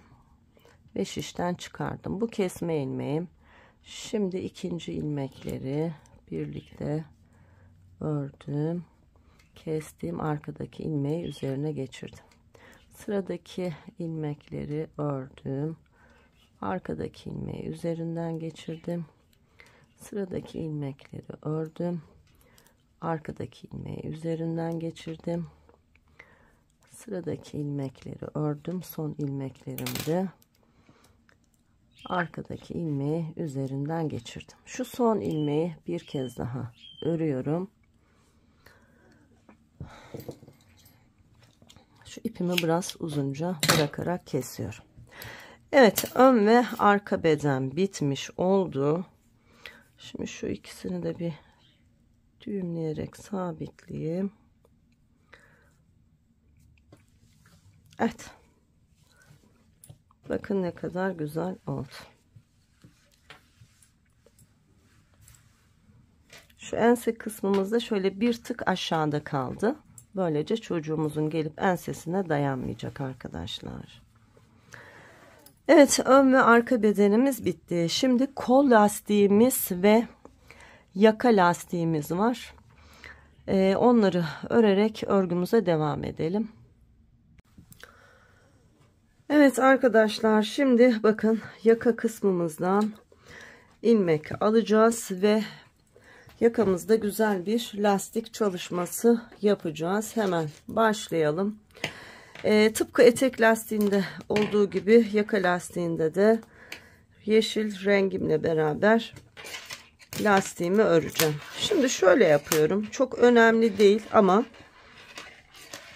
ve şişten çıkardım bu kesme ilmeğim şimdi ikinci ilmekleri birlikte ördüm kestiğim arkadaki ilmeği üzerine geçirdim sıradaki ilmekleri ördüm arkadaki ilmeği üzerinden geçirdim sıradaki ilmekleri ördüm arkadaki ilmeği üzerinden geçirdim sıradaki ilmekleri ördüm son ilmeklerimde arkadaki ilmeği üzerinden geçirdim şu son ilmeği bir kez daha örüyorum şu ipimi biraz uzunca bırakarak kesiyorum Evet ön ve arka beden bitmiş oldu Şimdi şu ikisini de bir düğümleyerek sabitleyeyim. Evet. Bakın ne kadar güzel oldu. Şu ense kısmımızda şöyle bir tık aşağıda kaldı. Böylece çocuğumuzun gelip ensesine dayanmayacak arkadaşlar. Evet ön ve arka bedenimiz bitti. Şimdi kol lastiğimiz ve yaka lastiğimiz var. Ee, onları örerek örgümüze devam edelim. Evet arkadaşlar şimdi bakın yaka kısmımızdan ilmek alacağız ve yakamızda güzel bir lastik çalışması yapacağız. Hemen başlayalım. E, tıpkı etek lastiğinde olduğu gibi yaka lastiğinde de yeşil rengimle beraber lastiğimi öreceğim. Şimdi şöyle yapıyorum. Çok önemli değil ama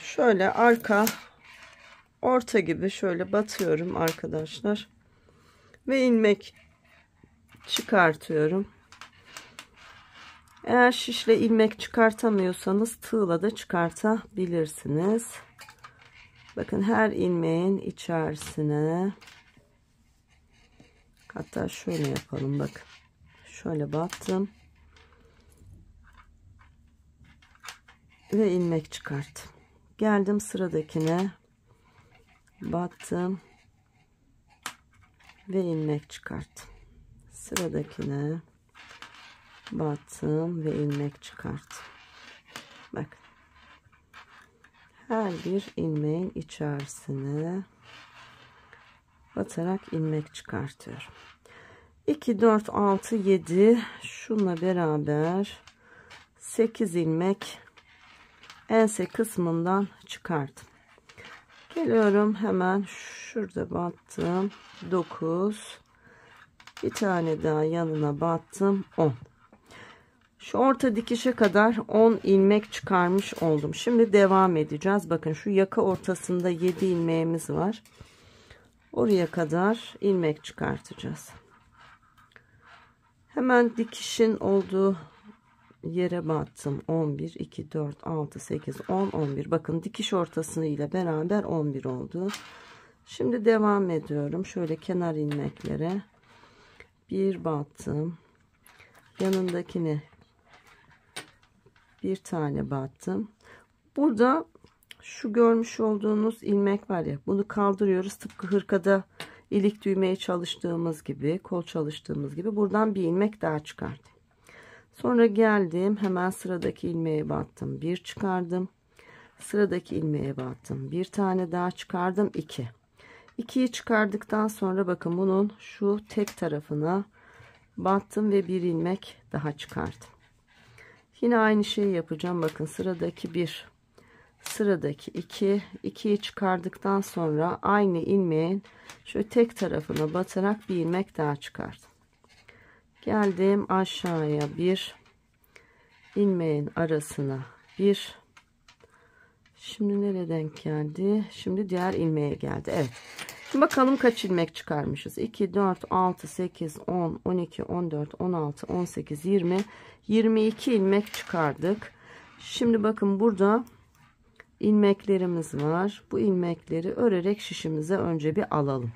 şöyle arka orta gibi şöyle batıyorum arkadaşlar. Ve ilmek çıkartıyorum. Eğer şişle ilmek çıkartamıyorsanız tığla da çıkartabilirsiniz. Bakın her ilmeğin içerisine hatta şöyle yapalım bak. Şöyle battım. Ve ilmek çıkarttım. Geldim sıradakine. Battım. Ve ilmek çıkarttım. Sıradakine battım ve ilmek çıkarttım. Bak her bir ilmeğin içerisine batarak ilmek çıkartıyorum 2 4 6 7 şunla beraber 8 ilmek ense kısmından çıkardım geliyorum hemen şurada battım 9 bir tane daha yanına battım 10 şu orta dikişe kadar 10 ilmek çıkarmış oldum. Şimdi devam edeceğiz. Bakın şu yaka ortasında 7 ilmeğimiz var. Oraya kadar ilmek çıkartacağız. Hemen dikişin olduğu yere battım. 11, 2, 4, 6, 8, 10, 11. Bakın dikiş ortasını ile beraber 11 oldu. Şimdi devam ediyorum. Şöyle kenar ilmeklere. Bir battım. Yanındakini bir tane battım burada şu görmüş olduğunuz ilmek var ya bunu kaldırıyoruz tıpkı hırkada ilik düğmeye çalıştığımız gibi kol çalıştığımız gibi buradan bir ilmek daha çıkardım sonra geldim hemen sıradaki ilmeğe battım bir çıkardım sıradaki ilmeğe battım bir tane daha çıkardım 2 2'yi çıkardıktan sonra bakın bunun şu tek tarafına battım ve bir ilmek daha çıkardım Yine aynı şeyi yapacağım. Bakın sıradaki bir, sıradaki iki, ikiyi çıkardıktan sonra aynı ilmeğin şöyle tek tarafına batarak bir ilmek daha çıkardım. Geldim aşağıya bir, ilmeğin arasına bir, şimdi nereden geldi? Şimdi diğer ilmeğe geldi. Evet. Bakalım kaç ilmek çıkarmışız. 2, 4, 6, 8, 10, 12, 14, 16, 18, 20, 22 ilmek çıkardık. Şimdi bakın burada ilmeklerimiz var. Bu ilmekleri örerek şişimize önce bir alalım.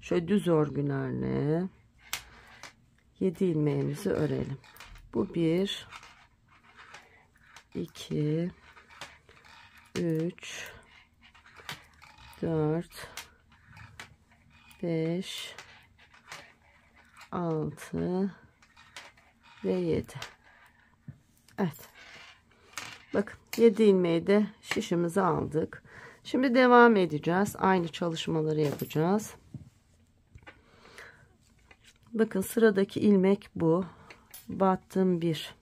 Şöyle düz örgülerle 7 ilmeğimizi örelim. Bu 1 2 3 4 5 6 ve 7 Evet bakın 7 ilmeği de şişimize aldık şimdi devam edeceğiz aynı çalışmaları yapacağız bakın sıradaki ilmek bu battım 1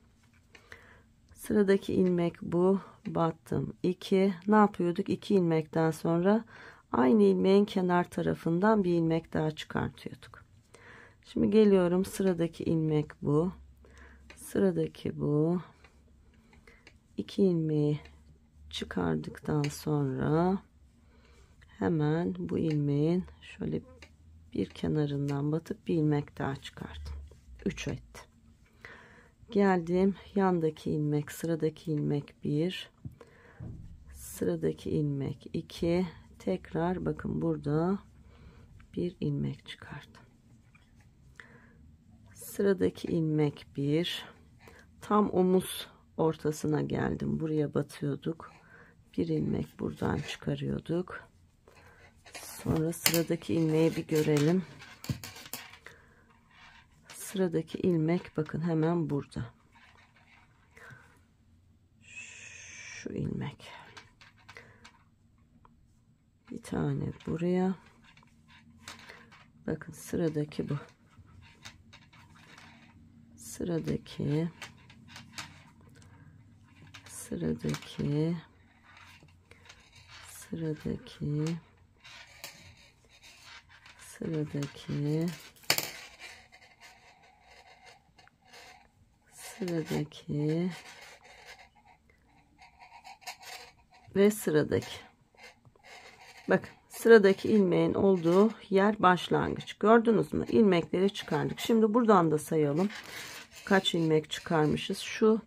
sıradaki ilmek bu battım 2 ne yapıyorduk 2 ilmekten sonra aynı ilmeğin kenar tarafından bir ilmek daha çıkartıyorduk şimdi geliyorum sıradaki ilmek bu sıradaki bu iki ilmeği çıkardıktan sonra hemen bu ilmeğin şöyle bir kenarından batıp bir ilmek daha çıkarttım 3 etti geldim yandaki ilmek sıradaki ilmek 1 sıradaki ilmek 2 tekrar bakın burada bir ilmek çıkardım sıradaki ilmek bir tam omuz ortasına geldim buraya batıyorduk bir ilmek buradan çıkarıyorduk sonra sıradaki ilmeği bir görelim sıradaki ilmek bakın hemen burada şu ilmek bir tane buraya bakın sıradaki bu sıradaki sıradaki sıradaki sıradaki sıradaki ve sıradaki Bakın sıradaki ilmeğin olduğu yer başlangıç. Gördünüz mü? İlmekleri çıkardık. Şimdi buradan da sayalım. Kaç ilmek çıkarmışız? Şu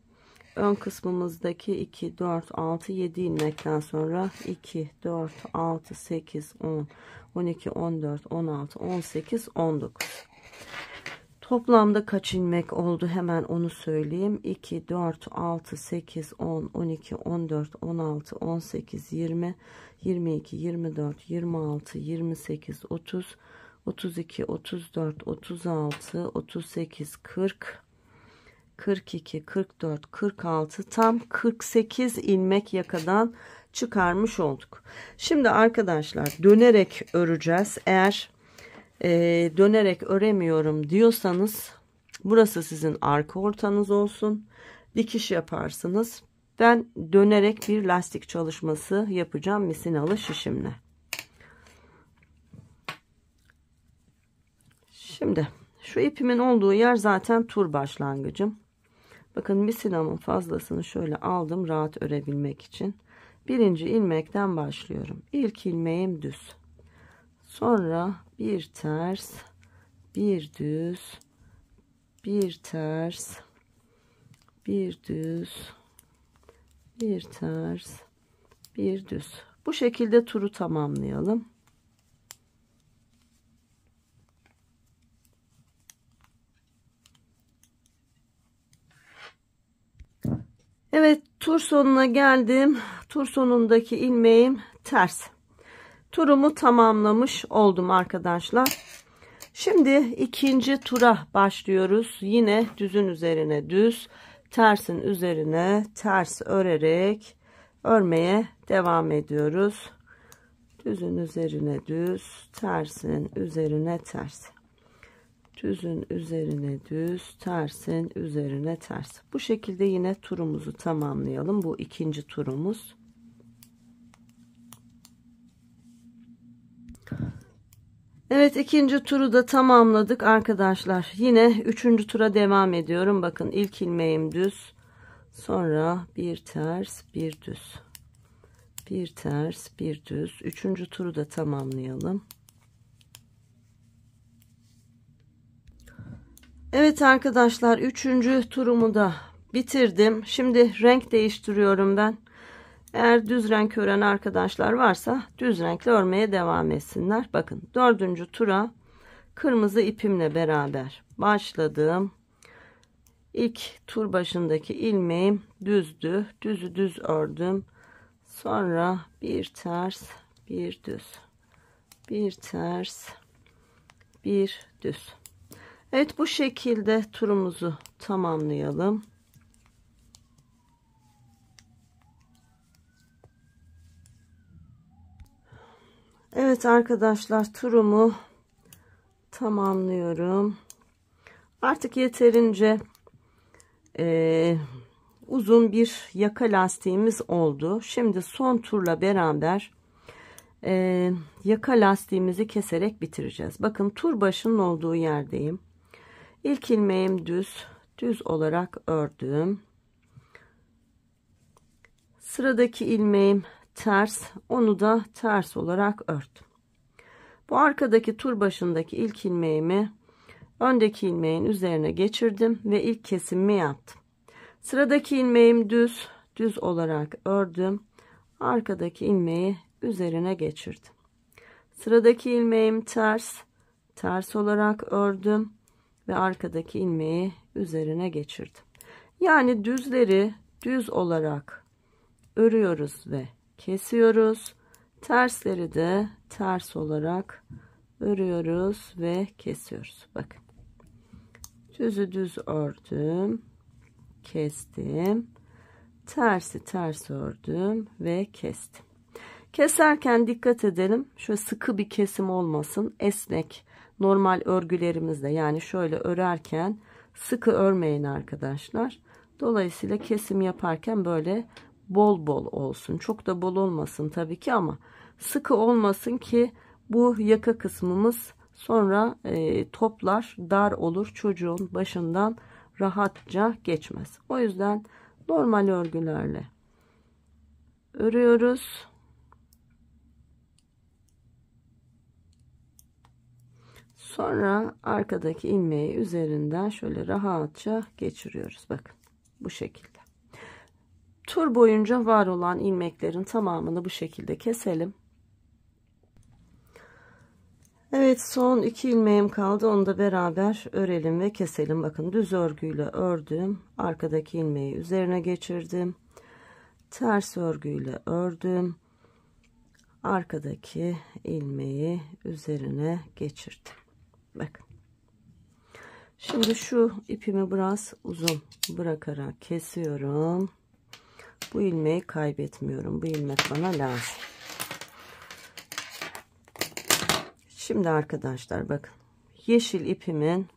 ön kısmımızdaki 2 4 6 7 ilmekten sonra 2 4 6 8 10 12 14 16 18 19 Toplamda kaç ilmek oldu hemen onu söyleyeyim. 2, 4, 6, 8, 10, 12, 14, 16, 18, 20, 22, 24, 26, 28, 30, 32, 34, 36, 38, 40, 42, 44, 46 tam 48 ilmek yakadan çıkarmış olduk. Şimdi arkadaşlar dönerek öreceğiz. Eğer e, dönerek öremiyorum diyorsanız burası sizin arka ortanız olsun. Dikiş yaparsınız ben dönerek bir lastik çalışması yapacağım misinalı şişimle. Şimdi şu ipimin olduğu yer zaten tur başlangıcım. Bakın misinamın fazlasını şöyle aldım rahat örebilmek için. Birinci ilmekten başlıyorum. İlk ilmeğim düz. Sonra bir ters, bir düz, bir ters, bir düz, bir ters bir düz bu şekilde turu tamamlayalım Evet tur sonuna geldim tur sonundaki ilmeğim ters turumu tamamlamış oldum arkadaşlar şimdi ikinci tura başlıyoruz yine düzün üzerine düz tersin üzerine ters örerek örmeye devam ediyoruz. Düzün üzerine düz, tersin üzerine ters. Düzün üzerine düz, tersin üzerine ters. Bu şekilde yine turumuzu tamamlayalım. Bu ikinci turumuz. Evet ikinci turu da tamamladık arkadaşlar. Yine üçüncü tura devam ediyorum. Bakın ilk ilmeğim düz. Sonra bir ters bir düz. Bir ters bir düz. Üçüncü turu da tamamlayalım. Evet arkadaşlar üçüncü turumu da bitirdim. Şimdi renk değiştiriyorum ben. Eğer düz renk ören arkadaşlar varsa düz renkle örmeye devam etsinler. Bakın dördüncü tura kırmızı ipimle beraber başladım. İlk tur başındaki ilmeğim düzdü. Düzü düz ördüm. Sonra bir ters, bir düz. Bir ters, bir düz. Evet bu şekilde turumuzu tamamlayalım. Evet arkadaşlar turumu tamamlıyorum. Artık yeterince e, uzun bir yaka lastiğimiz oldu. Şimdi son turla beraber e, yaka lastiğimizi keserek bitireceğiz. Bakın tur başının olduğu yerdeyim. İlk ilmeğim düz. Düz olarak ördüm. Sıradaki ilmeğim ters onu da ters olarak örttüm. Bu arkadaki tur başındaki ilk ilmeğimi öndeki ilmeğin üzerine geçirdim ve ilk kesimi yaptım. Sıradaki ilmeğim düz, düz olarak ördüm. Arkadaki ilmeği üzerine geçirdim. Sıradaki ilmeğim ters, ters olarak ördüm ve arkadaki ilmeği üzerine geçirdim. Yani düzleri düz olarak örüyoruz ve kesiyoruz. Tersleri de ters olarak örüyoruz ve kesiyoruz. Bakın. Düzü düz ördüm. Kestim. Tersi ters ördüm ve kestim. Keserken dikkat edelim. Şöyle sıkı bir kesim olmasın. Esnek normal örgülerimizde yani şöyle örerken sıkı örmeyin arkadaşlar. Dolayısıyla kesim yaparken böyle bol bol olsun. Çok da bol olmasın tabii ki ama sıkı olmasın ki bu yaka kısmımız sonra e, toplar dar olur çocuğun başından rahatça geçmez. O yüzden normal örgülerle örüyoruz. Sonra arkadaki ilmeği üzerinden şöyle rahatça geçiriyoruz. Bakın bu şekilde. Tur boyunca var olan ilmeklerin tamamını bu şekilde keselim. Evet son iki ilmeğim kaldı. Onu da beraber örelim ve keselim. Bakın düz örgüyle ördüm. Arkadaki ilmeği üzerine geçirdim. Ters örgüyle ördüm. Arkadaki ilmeği üzerine geçirdim. Bakın. Şimdi şu ipimi biraz uzun bırakarak kesiyorum. Bu ilmeği kaybetmiyorum. Bu ilmek bana lazım. Şimdi arkadaşlar bakın. Yeşil ipimin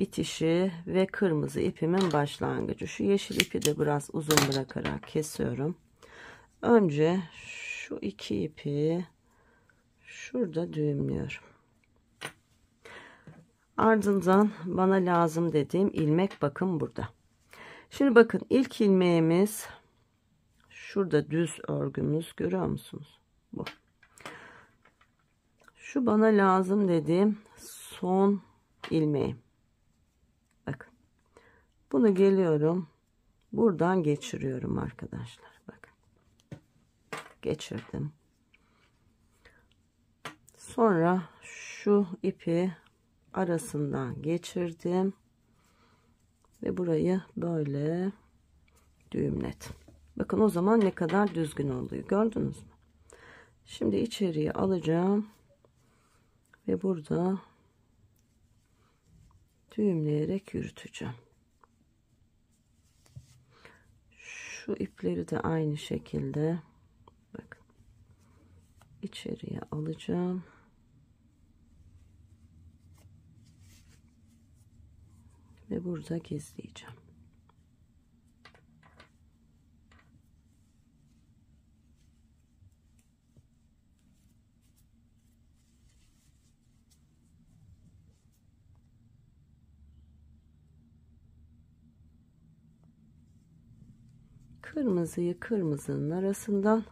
bitişi ve kırmızı ipimin başlangıcı. Şu yeşil ipi de biraz uzun bırakarak kesiyorum. Önce şu iki ipi şurada düğümlüyorum. Ardından bana lazım dediğim ilmek bakın burada. Şimdi bakın ilk ilmeğimiz şurada düz örgümüz görüyor musunuz? Bu. Şu bana lazım dediğim son ilmeğim. Bakın. Bunu geliyorum. Buradan geçiriyorum arkadaşlar. Bakın. Geçirdim. Sonra şu ipi arasından geçirdim ve burayı böyle düğümlet. Bakın o zaman ne kadar düzgün oluyor. Gördünüz mü? Şimdi içeriye alacağım ve burada düğümleyerek yürüteceğim. Şu ipleri de aynı şekilde bakın içeriye alacağım. ve burada gizleyeceğim. kırmızıyı kırmızının arasından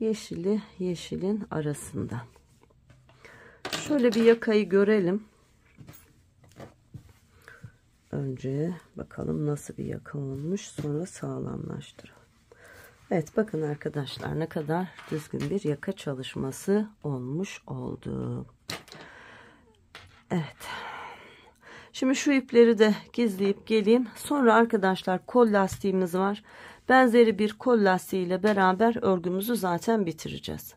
yeşili yeşilin arasından şöyle bir yakayı görelim önce bakalım nasıl bir yaka olmuş sonra sağlamlaştıralım Evet bakın arkadaşlar ne kadar düzgün bir yaka çalışması olmuş oldu Evet şimdi şu ipleri de gizleyip geleyim sonra arkadaşlar kol lastiğimiz var benzeri bir kol lastiği ile beraber örgümüzü zaten bitireceğiz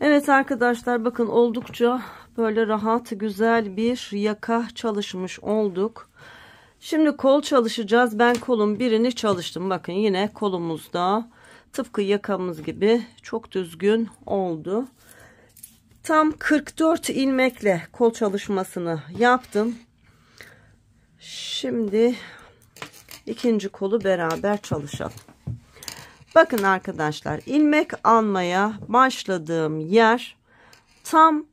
Evet arkadaşlar bakın oldukça böyle rahat güzel bir yaka çalışmış olduk. Şimdi kol çalışacağız. Ben kolun birini çalıştım. Bakın yine kolumuzda tıpkı yakamız gibi çok düzgün oldu. Tam 44 ilmekle kol çalışmasını yaptım. Şimdi ikinci kolu beraber çalışalım. Bakın arkadaşlar ilmek almaya başladığım yer tam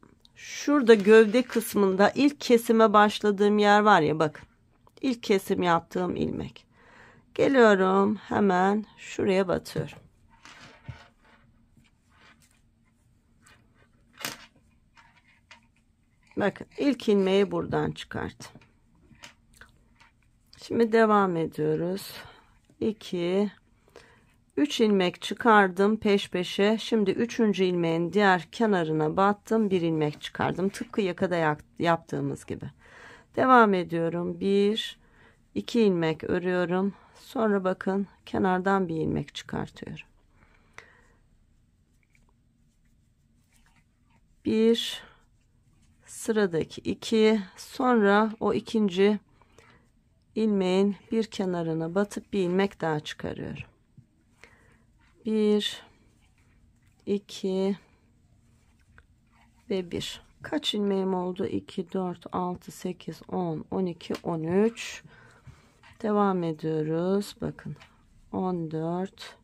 şurada gövde kısmında ilk kesime başladığım yer var ya bakın. İlk kesim yaptığım ilmek. Geliyorum hemen şuraya batıyorum. Bakın ilk ilmeği buradan çıkarttım. Şimdi devam ediyoruz. 2 3 ilmek çıkardım peş peşe şimdi 3. ilmeğin diğer kenarına battım 1 ilmek çıkardım tıpkı yakada yaptığımız gibi devam ediyorum 1 2 ilmek örüyorum sonra bakın kenardan bir ilmek çıkartıyorum 1 sıradaki 2 sonra o ikinci ilmeğin bir kenarına batıp bir ilmek daha çıkarıyorum 1 2 ve 1 kaç ilmeğim oldu 2 4 6 8 10 12 13 devam ediyoruz bakın 14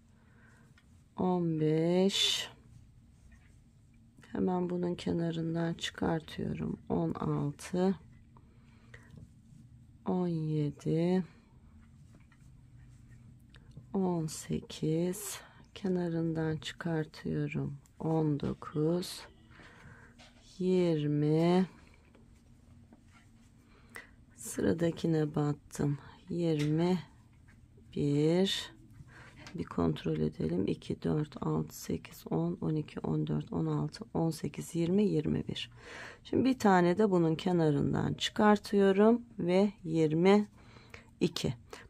15 hemen bunun kenarından çıkartıyorum 16 17 18 kenarından çıkartıyorum 19 20 sıradakine battım 21. bir kontrol edelim 2 4 6 8 10 12 14 16 18 20 21 şimdi bir tane de bunun kenarından çıkartıyorum ve 22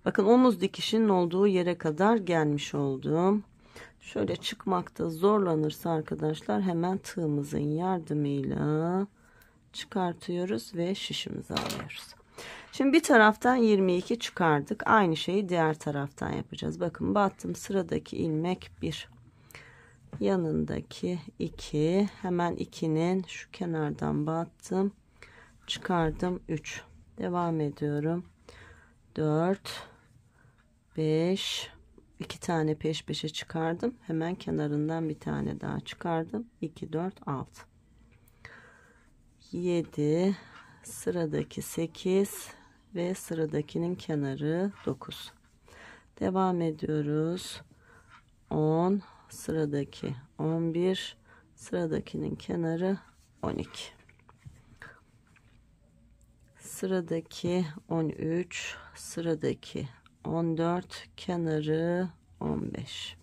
bakın omuz dikişinin olduğu yere kadar gelmiş oldum şöyle çıkmakta zorlanırsa arkadaşlar hemen tığımızın yardımıyla çıkartıyoruz ve şişimizi alıyoruz. Şimdi bir taraftan 22 çıkardık. Aynı şeyi diğer taraftan yapacağız. Bakın battım sıradaki ilmek 1. Yanındaki 2. Hemen 2'nin şu kenardan battım. Çıkardım 3. Devam ediyorum. 4 5 iki tane peş peşe çıkardım hemen kenarından bir tane daha çıkardım 2 4 6 7 sıradaki 8 ve sıradakinin kenarı 9 devam ediyoruz 10 sıradaki 11 sıradakinin kenarı 12 sıradaki 13 sıradaki 14 kenarı 15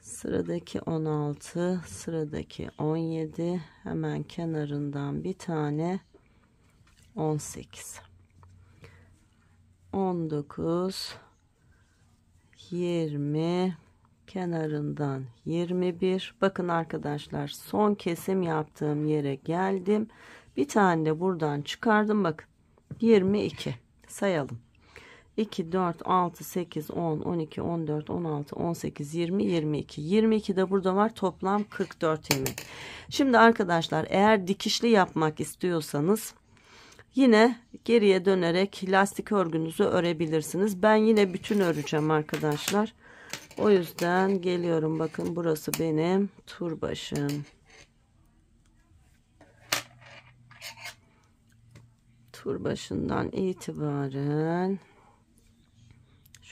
sıradaki 16 sıradaki 17 hemen kenarından bir tane 18 19 20 kenarından 21 bakın arkadaşlar son kesim yaptığım yere geldim bir tane de buradan çıkardım bakın 22 sayalım 2, 4, 6, 8, 10, 12, 14, 16, 18, 20, 22. 22 de burada var. Toplam 44 ilmek. Şimdi arkadaşlar eğer dikişli yapmak istiyorsanız yine geriye dönerek lastik örgünüzü örebilirsiniz. Ben yine bütün öreceğim arkadaşlar. O yüzden geliyorum. Bakın burası benim tur başım. Tur başından itibaren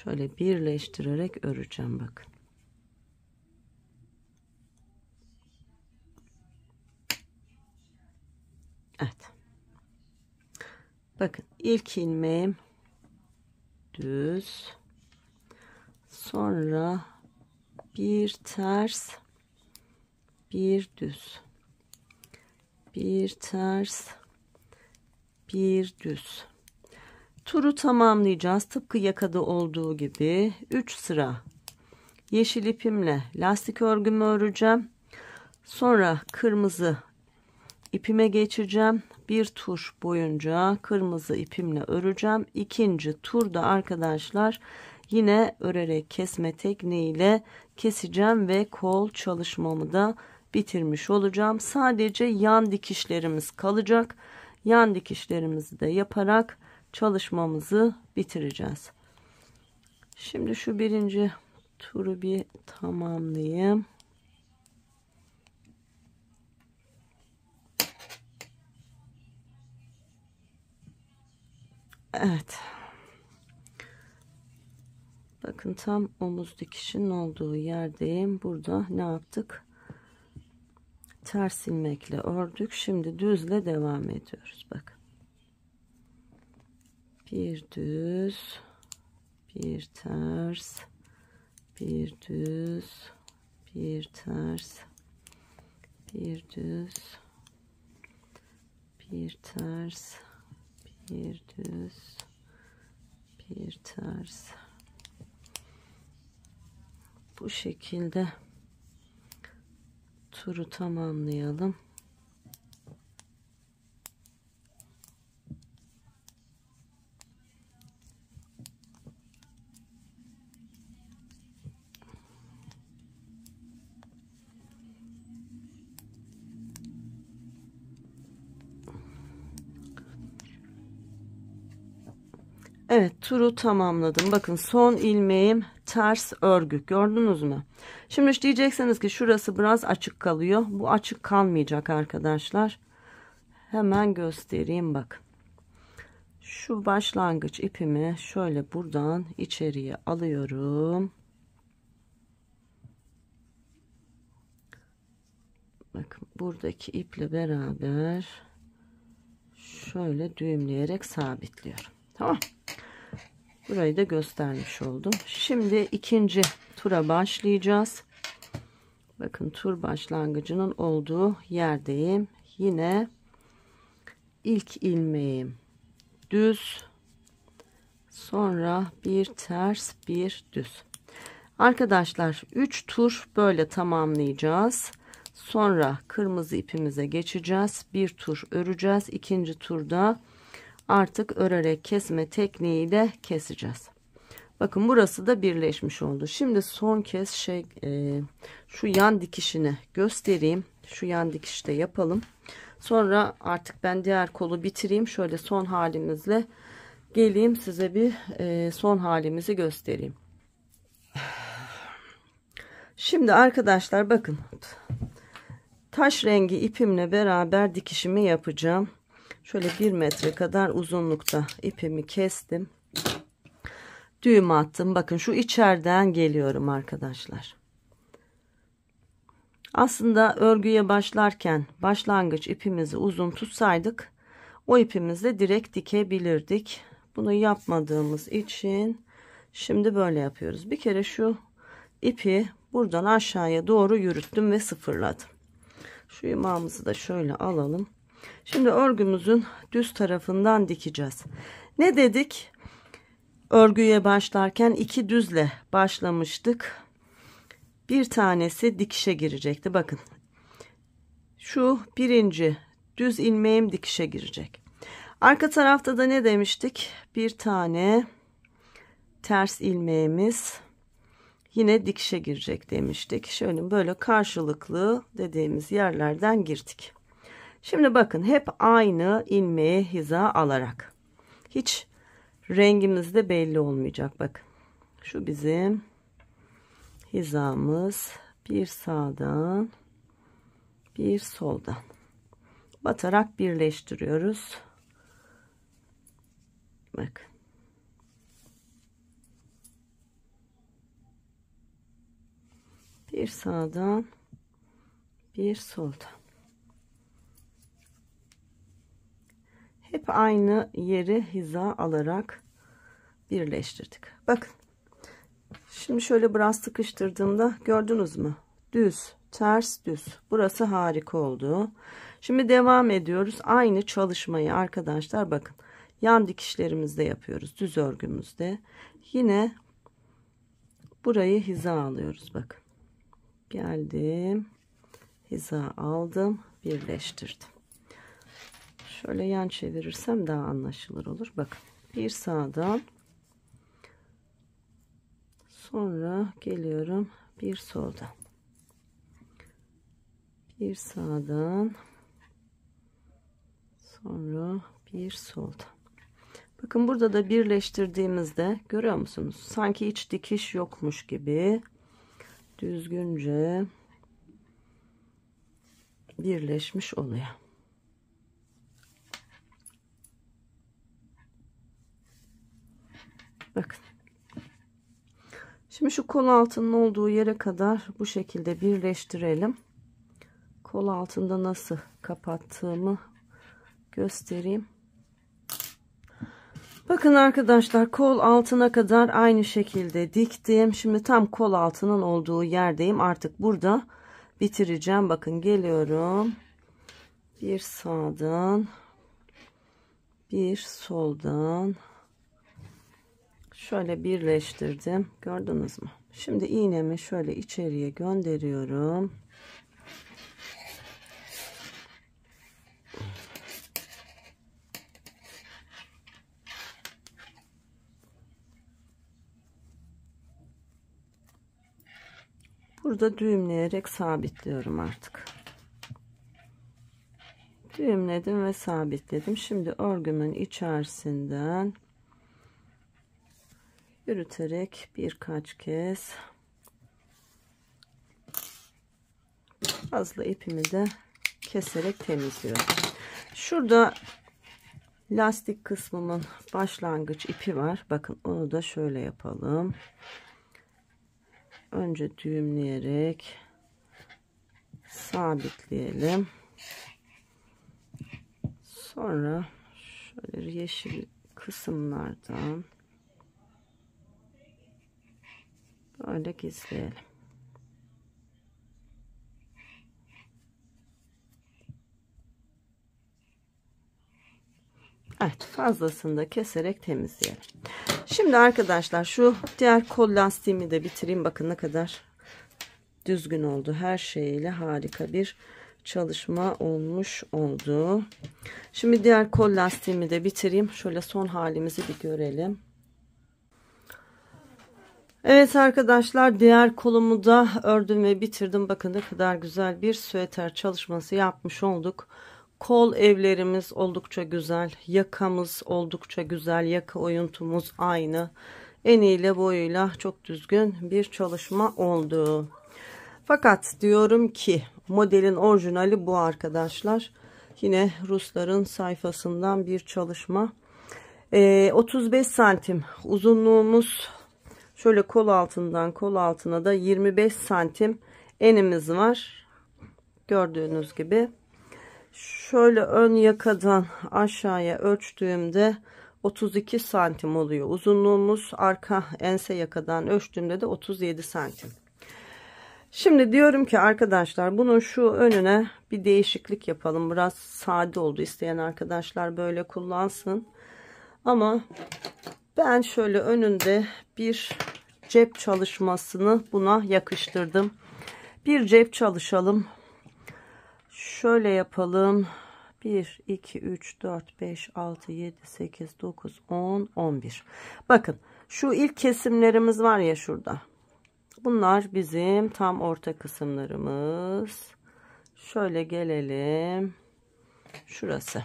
şöyle birleştirerek öreceğim bakın. Evet. Bakın ilk ilmeğim düz. Sonra bir ters, bir düz. Bir ters, bir düz turu tamamlayacağız. Tıpkı yakada olduğu gibi 3 sıra yeşil ipimle lastik örgümü öreceğim. Sonra kırmızı ipime geçeceğim. Bir tur boyunca kırmızı ipimle öreceğim. İkinci turda arkadaşlar yine örerek kesme tekniğiyle keseceğim ve kol çalışmamı da bitirmiş olacağım. Sadece yan dikişlerimiz kalacak. Yan dikişlerimizi de yaparak çalışmamızı bitireceğiz. Şimdi şu birinci turu bir tamamlayayım. Evet. Bakın tam omuz dikişinin olduğu yerdeyim. Burada ne yaptık? Ters ilmekle ördük. Şimdi düzle devam ediyoruz. Bakın bir düz bir ters bir düz bir ters bir düz bir ters bir düz bir ters bu şekilde turu tamamlayalım Evet turu tamamladım. Bakın son ilmeğim ters örgü gördünüz mü? Şimdi diyecekseniz ki şurası biraz açık kalıyor. Bu açık kalmayacak arkadaşlar. Hemen göstereyim bak. Şu başlangıç ipimi şöyle buradan içeriye alıyorum. Bakın buradaki iple beraber şöyle düğümleyerek sabitliyorum. Tamam. Burayı da göstermiş oldum. Şimdi ikinci tura başlayacağız. Bakın tur başlangıcının olduğu yerdeyim. Yine ilk ilmeğim düz. Sonra bir ters bir düz. Arkadaşlar 3 tur böyle tamamlayacağız. Sonra kırmızı ipimize geçeceğiz. Bir tur öreceğiz. İkinci turda artık örerek kesme tekniği de keseceğiz. Bakın burası da birleşmiş oldu. Şimdi son kez şey e, şu yan dikişini göstereyim. Şu yan dikişte yapalım. Sonra artık ben diğer kolu bitireyim. Şöyle son halimizle geleyim size bir e, son halimizi göstereyim. Şimdi arkadaşlar bakın taş rengi ipimle beraber dikişimi yapacağım şöyle bir metre kadar uzunlukta ipimi kestim düğüm attım bakın şu içeriden geliyorum arkadaşlar aslında örgüye başlarken başlangıç ipimizi uzun tutsaydık o ipimizle direkt dikebilirdik bunu yapmadığımız için şimdi böyle yapıyoruz bir kere şu ipi buradan aşağıya doğru yürüttüm ve sıfırladım şu yumağımızı da şöyle alalım Şimdi örgümüzün düz tarafından dikeceğiz. Ne dedik? Örgüye başlarken iki düzle başlamıştık. Bir tanesi dikişe girecekti. Bakın. Şu birinci düz ilmeğim dikişe girecek. Arka tarafta da ne demiştik? Bir tane ters ilmeğimiz yine dikişe girecek demiştik. Şöyle böyle karşılıklı dediğimiz yerlerden girdik. Şimdi bakın hep aynı ilmeği hiza alarak. Hiç rengimiz de belli olmayacak. Bak, şu bizim hizamız bir sağdan bir soldan batarak birleştiriyoruz. Bak, Bir sağdan bir soldan. hep aynı yeri hiza alarak birleştirdik. Bakın şimdi şöyle biraz sıkıştırdığımda gördünüz mü? Düz ters düz burası harika oldu. Şimdi devam ediyoruz. Aynı çalışmayı arkadaşlar bakın yan dikişlerimizde yapıyoruz düz örgümüzde. Yine burayı hiza alıyoruz bakın. Geldim. Hiza aldım, birleştirdim. Şöyle yan çevirirsem daha anlaşılır olur. Bakın bir sağdan sonra geliyorum bir soldan. Bir sağdan sonra bir soldan. Bakın burada da birleştirdiğimizde görüyor musunuz? Sanki hiç dikiş yokmuş gibi düzgünce birleşmiş oluyor. Bakın. Şimdi şu kol altının olduğu yere kadar bu şekilde birleştirelim. Kol altında nasıl kapattığımı göstereyim. Bakın arkadaşlar kol altına kadar aynı şekilde diktim. Şimdi tam kol altının olduğu yerdeyim. Artık burada bitireceğim. Bakın geliyorum. Bir sağdan bir soldan şöyle birleştirdim gördünüz mü şimdi iğnemi şöyle içeriye gönderiyorum burada düğümleyerek sabitliyorum artık düğümledim ve sabitledim şimdi örgümün içerisinden yürüterek birkaç kez fazla ipimi de keserek temizliyorum. Şurada lastik kısmımın başlangıç ipi var. Bakın onu da şöyle yapalım. Önce düğümleyerek sabitleyelim. Sonra şöyle yeşil kısımlardan Öyle gizleyelim. Evet fazlasını da keserek temizleyelim. Şimdi arkadaşlar şu diğer kol lastiğimi de bitireyim. Bakın ne kadar düzgün oldu. Her şeyle harika bir çalışma olmuş oldu. Şimdi diğer kol lastiğimi de bitireyim. Şöyle son halimizi bir görelim. Evet arkadaşlar diğer kolumu da ördüm ve bitirdim. Bakın ne kadar güzel bir süeter çalışması yapmış olduk. Kol evlerimiz oldukça güzel. Yakamız oldukça güzel. Yaka oyuntumuz aynı. Eniyle boyuyla çok düzgün bir çalışma oldu. Fakat diyorum ki modelin orijinali bu arkadaşlar. Yine Rusların sayfasından bir çalışma. 35 ee, santim uzunluğumuz Şöyle kol altından kol altına da 25 santim enimiz var. Gördüğünüz gibi. Şöyle ön yakadan aşağıya ölçtüğümde 32 santim oluyor. Uzunluğumuz arka ense yakadan ölçtüğümde de 37 santim. Şimdi diyorum ki arkadaşlar bunun şu önüne bir değişiklik yapalım. Biraz sade oldu. isteyen arkadaşlar böyle kullansın. Ama ben şöyle önünde bir cep çalışmasını buna yakıştırdım. Bir cep çalışalım. Şöyle yapalım. 1, 2, 3, 4, 5, 6, 7, 8, 9, 10, 11. Bakın şu ilk kesimlerimiz var ya şurada. Bunlar bizim tam orta kısımlarımız. Şöyle gelelim. Şurası.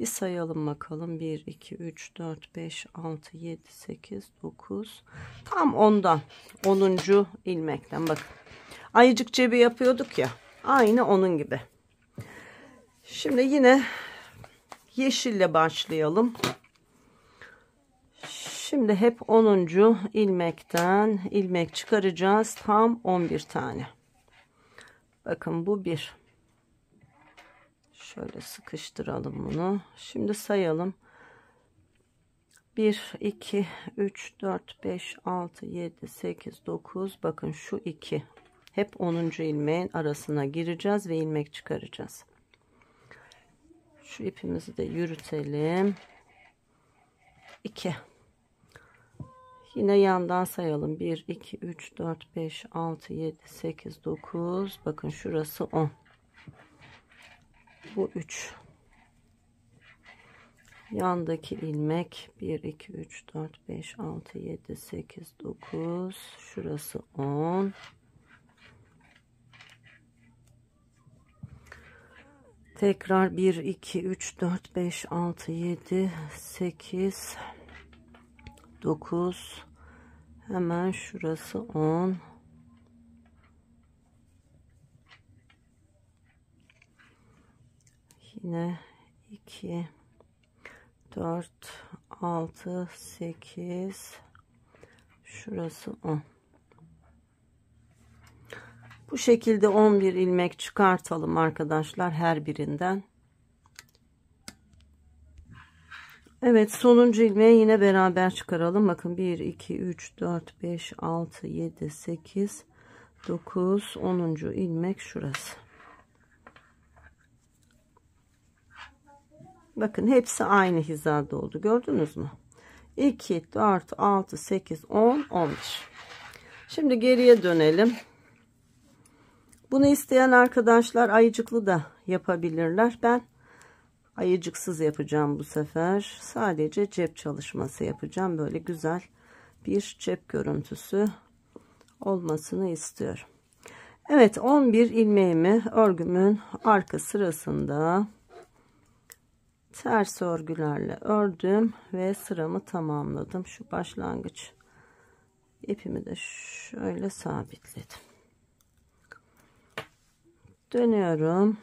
Bir sayalım bakalım. 1, 2, 3, 4, 5, 6, 7, 8, 9. Tam ondan. 10. ilmekten bakın. Ayıcık cebi yapıyorduk ya. Aynı onun gibi. Şimdi yine yeşille başlayalım. Şimdi hep 10. ilmekten ilmek çıkaracağız. Tam 11 tane. Bakın bu bir. Şöyle sıkıştıralım bunu. Şimdi sayalım. 1, 2, 3, 4, 5, 6, 7, 8, 9. Bakın şu 2. Hep 10. ilmeğin arasına gireceğiz ve ilmek çıkaracağız. Şu ipimizi de yürütelim. 2. Yine yandan sayalım. 1, 2, 3, 4, 5, 6, 7, 8, 9. Bakın şurası 10 bu 3 yandaki ilmek 1 2 3 4 5 6 7 8 9 şurası 10 tekrar 1 2 3 4 5 6 7 8 9 hemen şurası 10 yine 2 4 6 8 şurası 10 bu şekilde 11 ilmek çıkartalım arkadaşlar her birinden Evet sonuncu ilmeği yine beraber çıkaralım. Bakın 1, 2, 3, 4, 5, 6, 7, 8, 9, 10. ilmek şurası. Bakın hepsi aynı hizada oldu. Gördünüz mü? 2, 4, 6, 8, 10, 11. Şimdi geriye dönelim. Bunu isteyen arkadaşlar ayıcıklı da yapabilirler. Ben ayıcıksız yapacağım bu sefer. Sadece cep çalışması yapacağım. Böyle güzel bir cep görüntüsü olmasını istiyorum. Evet 11 ilmeğimi örgümün arka sırasında ters örgülerle ördüm ve sıramı tamamladım şu başlangıç ipimi de şöyle sabitledim dönüyorum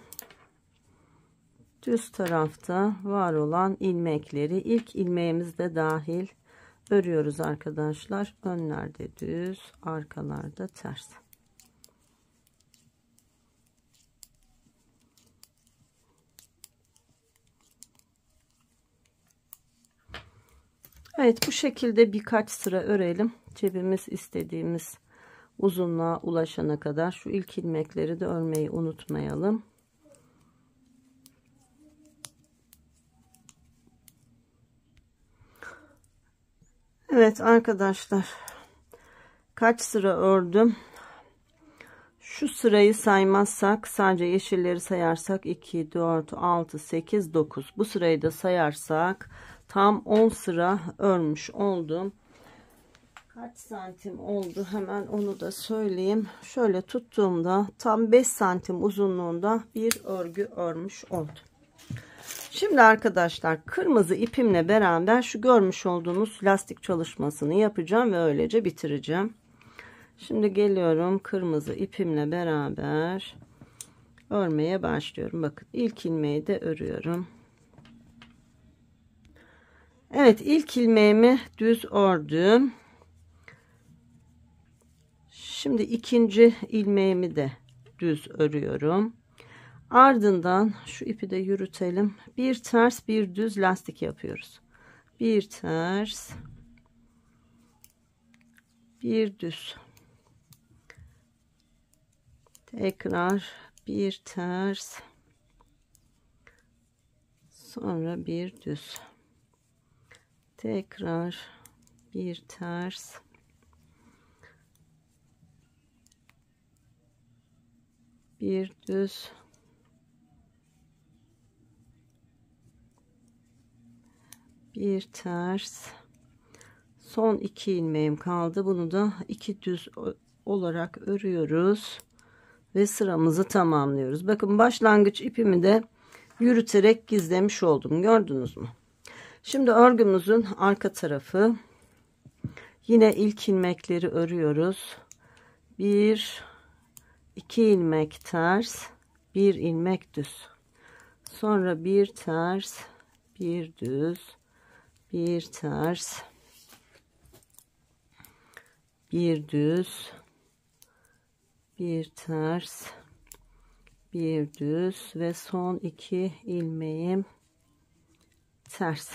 düz tarafta var olan ilmekleri ilk ilmeğimiz de dahil örüyoruz arkadaşlar önlerde düz arkalarda ters Evet bu şekilde birkaç sıra örelim. Cebimiz istediğimiz uzunluğa ulaşana kadar şu ilk ilmekleri de örmeyi unutmayalım. Evet arkadaşlar kaç sıra ördüm? Şu sırayı saymazsak sadece yeşilleri sayarsak 2, 4, 6, 8, 9. Bu sırayı da sayarsak tam 10 sıra örmüş oldum kaç santim oldu hemen onu da söyleyeyim şöyle tuttuğumda tam 5 santim uzunluğunda bir örgü örmüş oldum şimdi arkadaşlar kırmızı ipimle beraber şu görmüş olduğunuz lastik çalışmasını yapacağım ve öylece bitireceğim şimdi geliyorum kırmızı ipimle beraber örmeye başlıyorum bakın ilk ilmeği de örüyorum Evet ilk ilmeğimi düz ördüm. Şimdi ikinci ilmeğimi de düz örüyorum. Ardından şu ipi de yürütelim. Bir ters bir düz lastik yapıyoruz. Bir ters bir düz. Tekrar bir ters sonra bir düz tekrar bir ters bir düz bir ters son iki ilmeğim kaldı bunu da iki düz olarak örüyoruz ve sıramızı tamamlıyoruz bakın başlangıç ipimi de yürüterek gizlemiş oldum gördünüz mü Şimdi örgümüzün arka tarafı yine ilk ilmekleri örüyoruz. Bir, iki ilmek ters, bir ilmek düz. Sonra bir ters, bir düz, bir ters, bir düz, bir ters, bir düz ve son iki ilmeğim ters.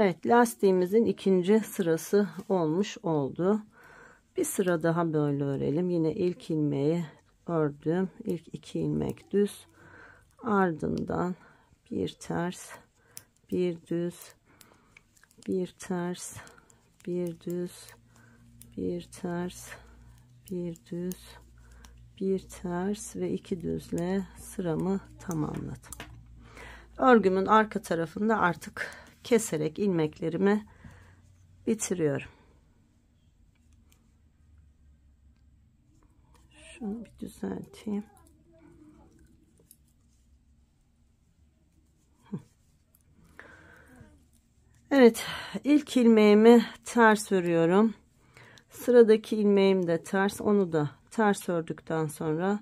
Evet lastiğimizin ikinci sırası olmuş oldu. Bir sıra daha böyle örelim. Yine ilk ilmeği ördüm. İlk iki ilmek düz. Ardından bir ters, bir düz, bir ters, bir düz, bir ters, bir düz, bir ters ve iki düzle sıramı tamamladım. Örgümün arka tarafında artık keserek ilmeklerimi bitiriyorum. Şunu bir düzelteyim. Evet ilk ilmeğimi ters örüyorum. Sıradaki ilmeğim de ters. Onu da ters ördükten sonra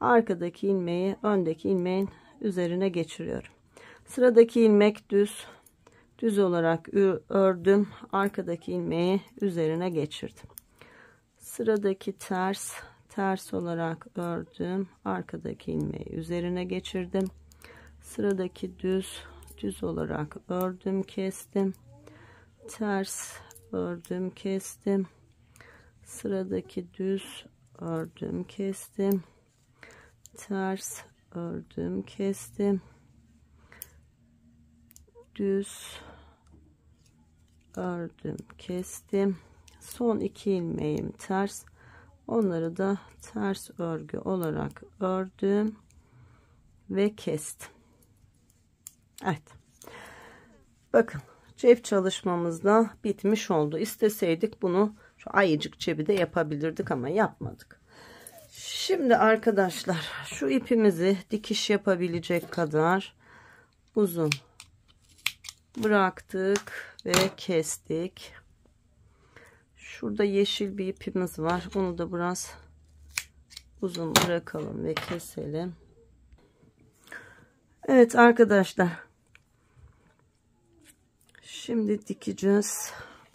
arkadaki ilmeği öndeki ilmeğin üzerine geçiriyorum. Sıradaki ilmek düz düz olarak ördüm arkadaki ilmeği üzerine geçirdim sıradaki ters ters olarak ördüm arkadaki ilmeği üzerine geçirdim sıradaki düz düz olarak ördüm kestim ters ördüm kestim sıradaki düz ördüm kestim ters ördüm kestim düz ördüm kestim son iki ilmeğim ters onları da ters örgü olarak ördüm ve kestim Evet bakın cep çalışmamızda bitmiş oldu isteseydik bunu şu ayıcık cebi de yapabilirdik ama yapmadık şimdi arkadaşlar şu ipimizi dikiş yapabilecek kadar uzun bıraktık ve kestik şurada yeşil bir ipimiz var onu da biraz uzun bırakalım ve keselim Evet arkadaşlar şimdi dikeceğiz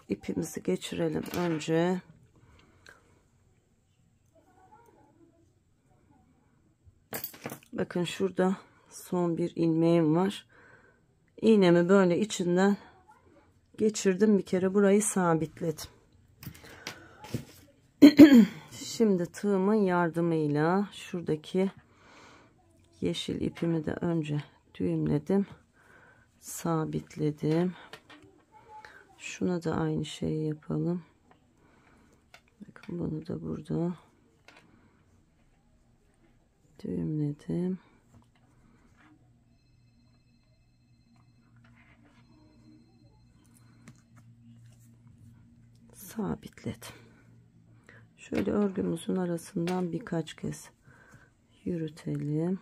İpimizi geçirelim önce bakın şurada son bir ilmeğim var iğnemi böyle içinden geçirdim bir kere burayı sabitledim [CLEARS THROAT] şimdi tığımın yardımıyla şuradaki yeşil ipimi de önce düğümledim sabitledim şuna da aynı şeyi yapalım bakın bunu da burada düğümledim sabitledim şöyle örgümüzün arasından birkaç kez yürütelim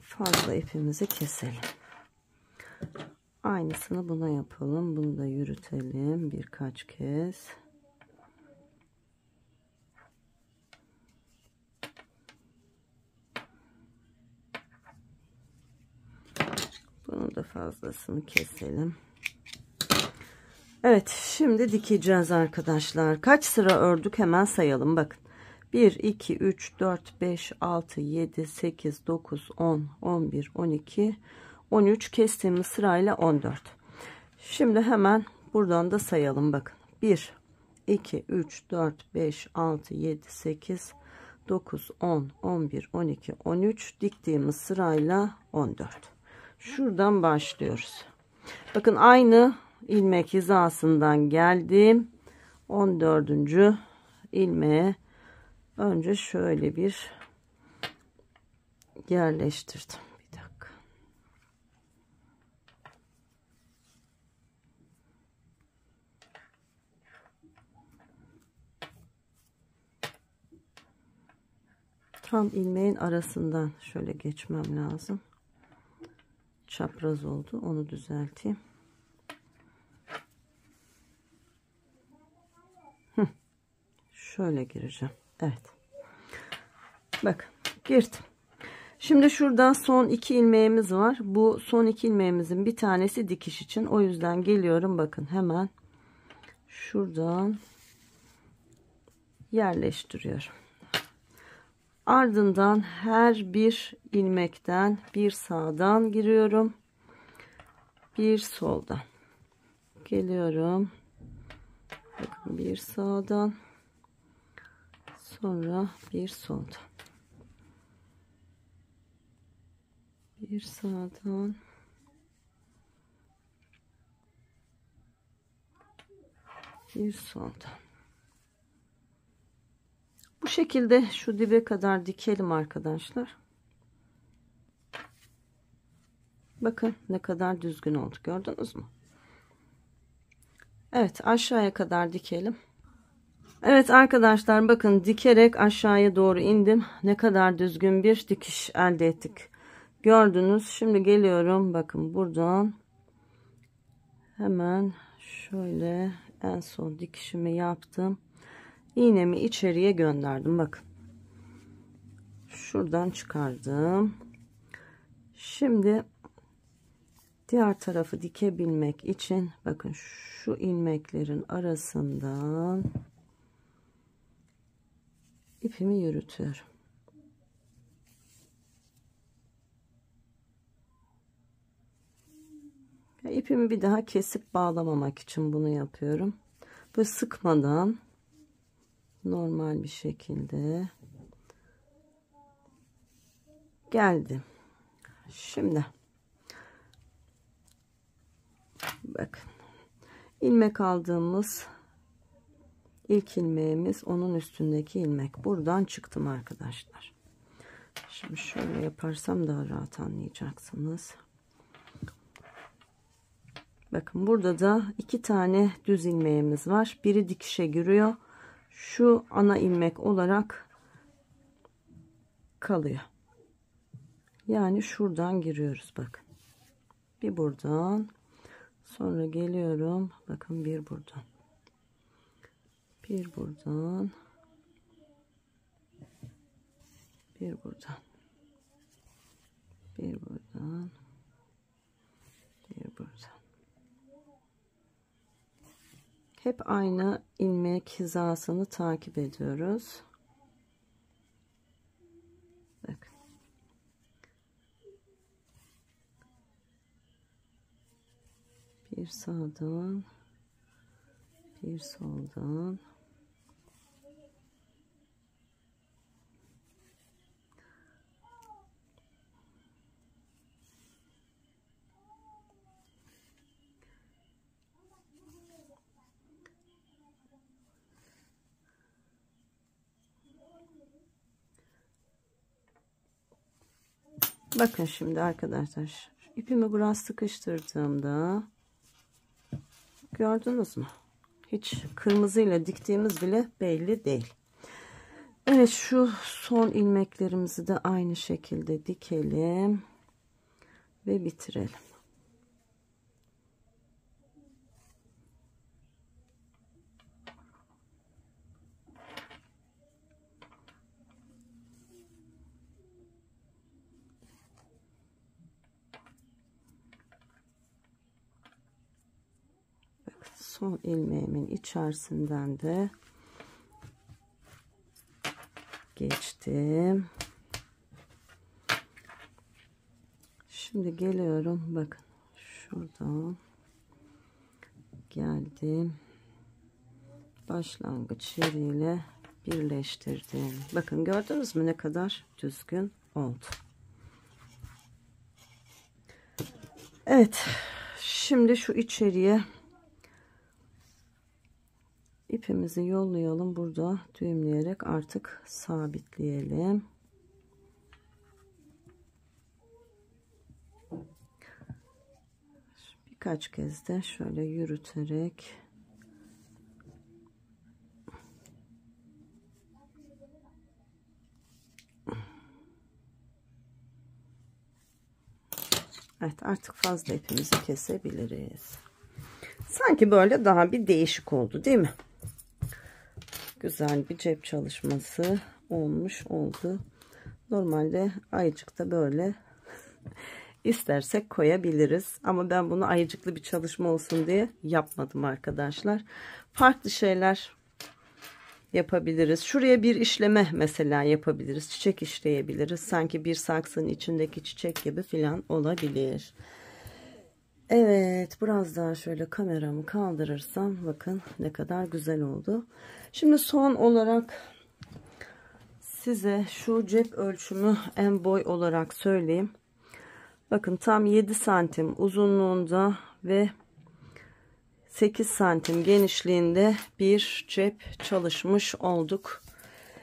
fazla ipimizi keselim aynısını buna yapalım bunu da yürütelim birkaç kez fazlasını keselim. Evet şimdi dikeceğiz arkadaşlar. Kaç sıra ördük hemen sayalım bakın. 1 2 3 4 5 6 7 8 9 10 11 12 13 kestiğimiz sırayla 14. Şimdi hemen buradan da sayalım bakın. 1 2 3 4 5 6 7 8 9 10 11 12 13 diktiğimiz sırayla 14 şuradan başlıyoruz bakın aynı ilmek hizasından geldim 14. ilmeğe önce şöyle bir yerleştirdim bir dakika tam ilmeğin arasından şöyle geçmem lazım çapraz oldu. Onu düzelteyim. Şöyle gireceğim. Evet. Bak girdim. Şimdi şurada son iki ilmeğimiz var. Bu son iki ilmeğimizin bir tanesi dikiş için. O yüzden geliyorum bakın hemen şuradan yerleştiriyorum ardından her bir ilmekten bir sağdan giriyorum bir soldan geliyorum Bakın bir sağdan sonra bir soldan bir sağdan bir soldan bu şekilde şu dibe kadar dikelim arkadaşlar. Bakın ne kadar düzgün oldu gördünüz mü? Evet aşağıya kadar dikelim. Evet arkadaşlar bakın dikerek aşağıya doğru indim. Ne kadar düzgün bir dikiş elde ettik. Gördünüz. Şimdi geliyorum. Bakın buradan hemen şöyle en son dikişimi yaptım iğnemi içeriye gönderdim bakın şuradan çıkardım şimdi diğer tarafı dikebilmek için bakın şu ilmeklerin arasından ipimi yürütüyorum ipimi bir daha kesip bağlamamak için bunu yapıyorum. Bu sıkmadan normal bir şekilde geldim. Şimdi bakın ilmek aldığımız ilk ilmeğimiz onun üstündeki ilmek. Buradan çıktım arkadaşlar. Şimdi şöyle yaparsam daha rahat anlayacaksınız. Bakın burada da iki tane düz ilmeğimiz var. Biri dikişe giriyor şu ana ilmek olarak kalıyor. Yani şuradan giriyoruz bakın. Bir buradan sonra geliyorum. Bakın bir buradan. Bir buradan. Bir buradan. Bir buradan. Bir buradan. hep aynı ilmek hizasını takip ediyoruz. Bir sağdan, bir soldan. bakın şimdi arkadaşlar ipimi biraz sıkıştırdığımda gördünüz mü hiç kırmızıyla diktiğimiz bile belli değil Evet şu son ilmeklerimizi de aynı şekilde dikelim ve bitirelim son ilmeğimin içerisinden de geçtim şimdi geliyorum bakın şuradan geldim başlangıç yeriyle birleştirdim bakın gördünüz mü ne kadar düzgün oldu Evet şimdi şu içeriye ipimizi yollayalım burada düğümleyerek artık sabitleyelim birkaç kez de şöyle yürüterek Evet artık fazla ipimizi kesebiliriz. Sanki böyle daha bir değişik oldu değil mi? güzel bir cep çalışması olmuş oldu. Normalde ayıcıkta böyle [LAUGHS] istersek koyabiliriz. Ama ben bunu ayıcıklı bir çalışma olsun diye yapmadım arkadaşlar. Farklı şeyler yapabiliriz. Şuraya bir işleme mesela yapabiliriz. Çiçek işleyebiliriz. Sanki bir saksının içindeki çiçek gibi filan olabilir. Evet biraz daha şöyle kameramı kaldırırsam bakın ne kadar güzel oldu. Şimdi son olarak size şu cep ölçümü en boy olarak söyleyeyim. Bakın tam 7 santim uzunluğunda ve 8 santim genişliğinde bir cep çalışmış olduk.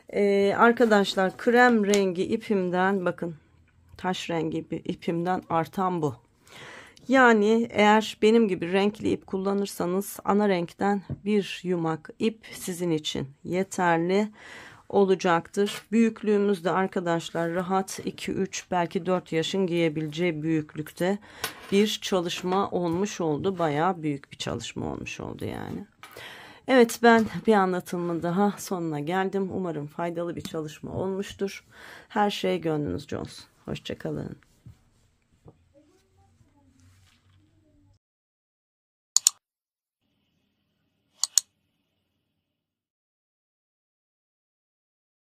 Ee, arkadaşlar krem rengi ipimden bakın taş rengi bir ipimden artan bu. Yani eğer benim gibi renkli ip kullanırsanız ana renkten bir yumak ip sizin için yeterli olacaktır. Büyüklüğümüz de arkadaşlar rahat 2-3 belki 4 yaşın giyebileceği büyüklükte bir çalışma olmuş oldu. Baya büyük bir çalışma olmuş oldu yani. Evet ben bir anlatımın daha sonuna geldim. Umarım faydalı bir çalışma olmuştur. Her şey gönlünüzce olsun. Hoşçakalın.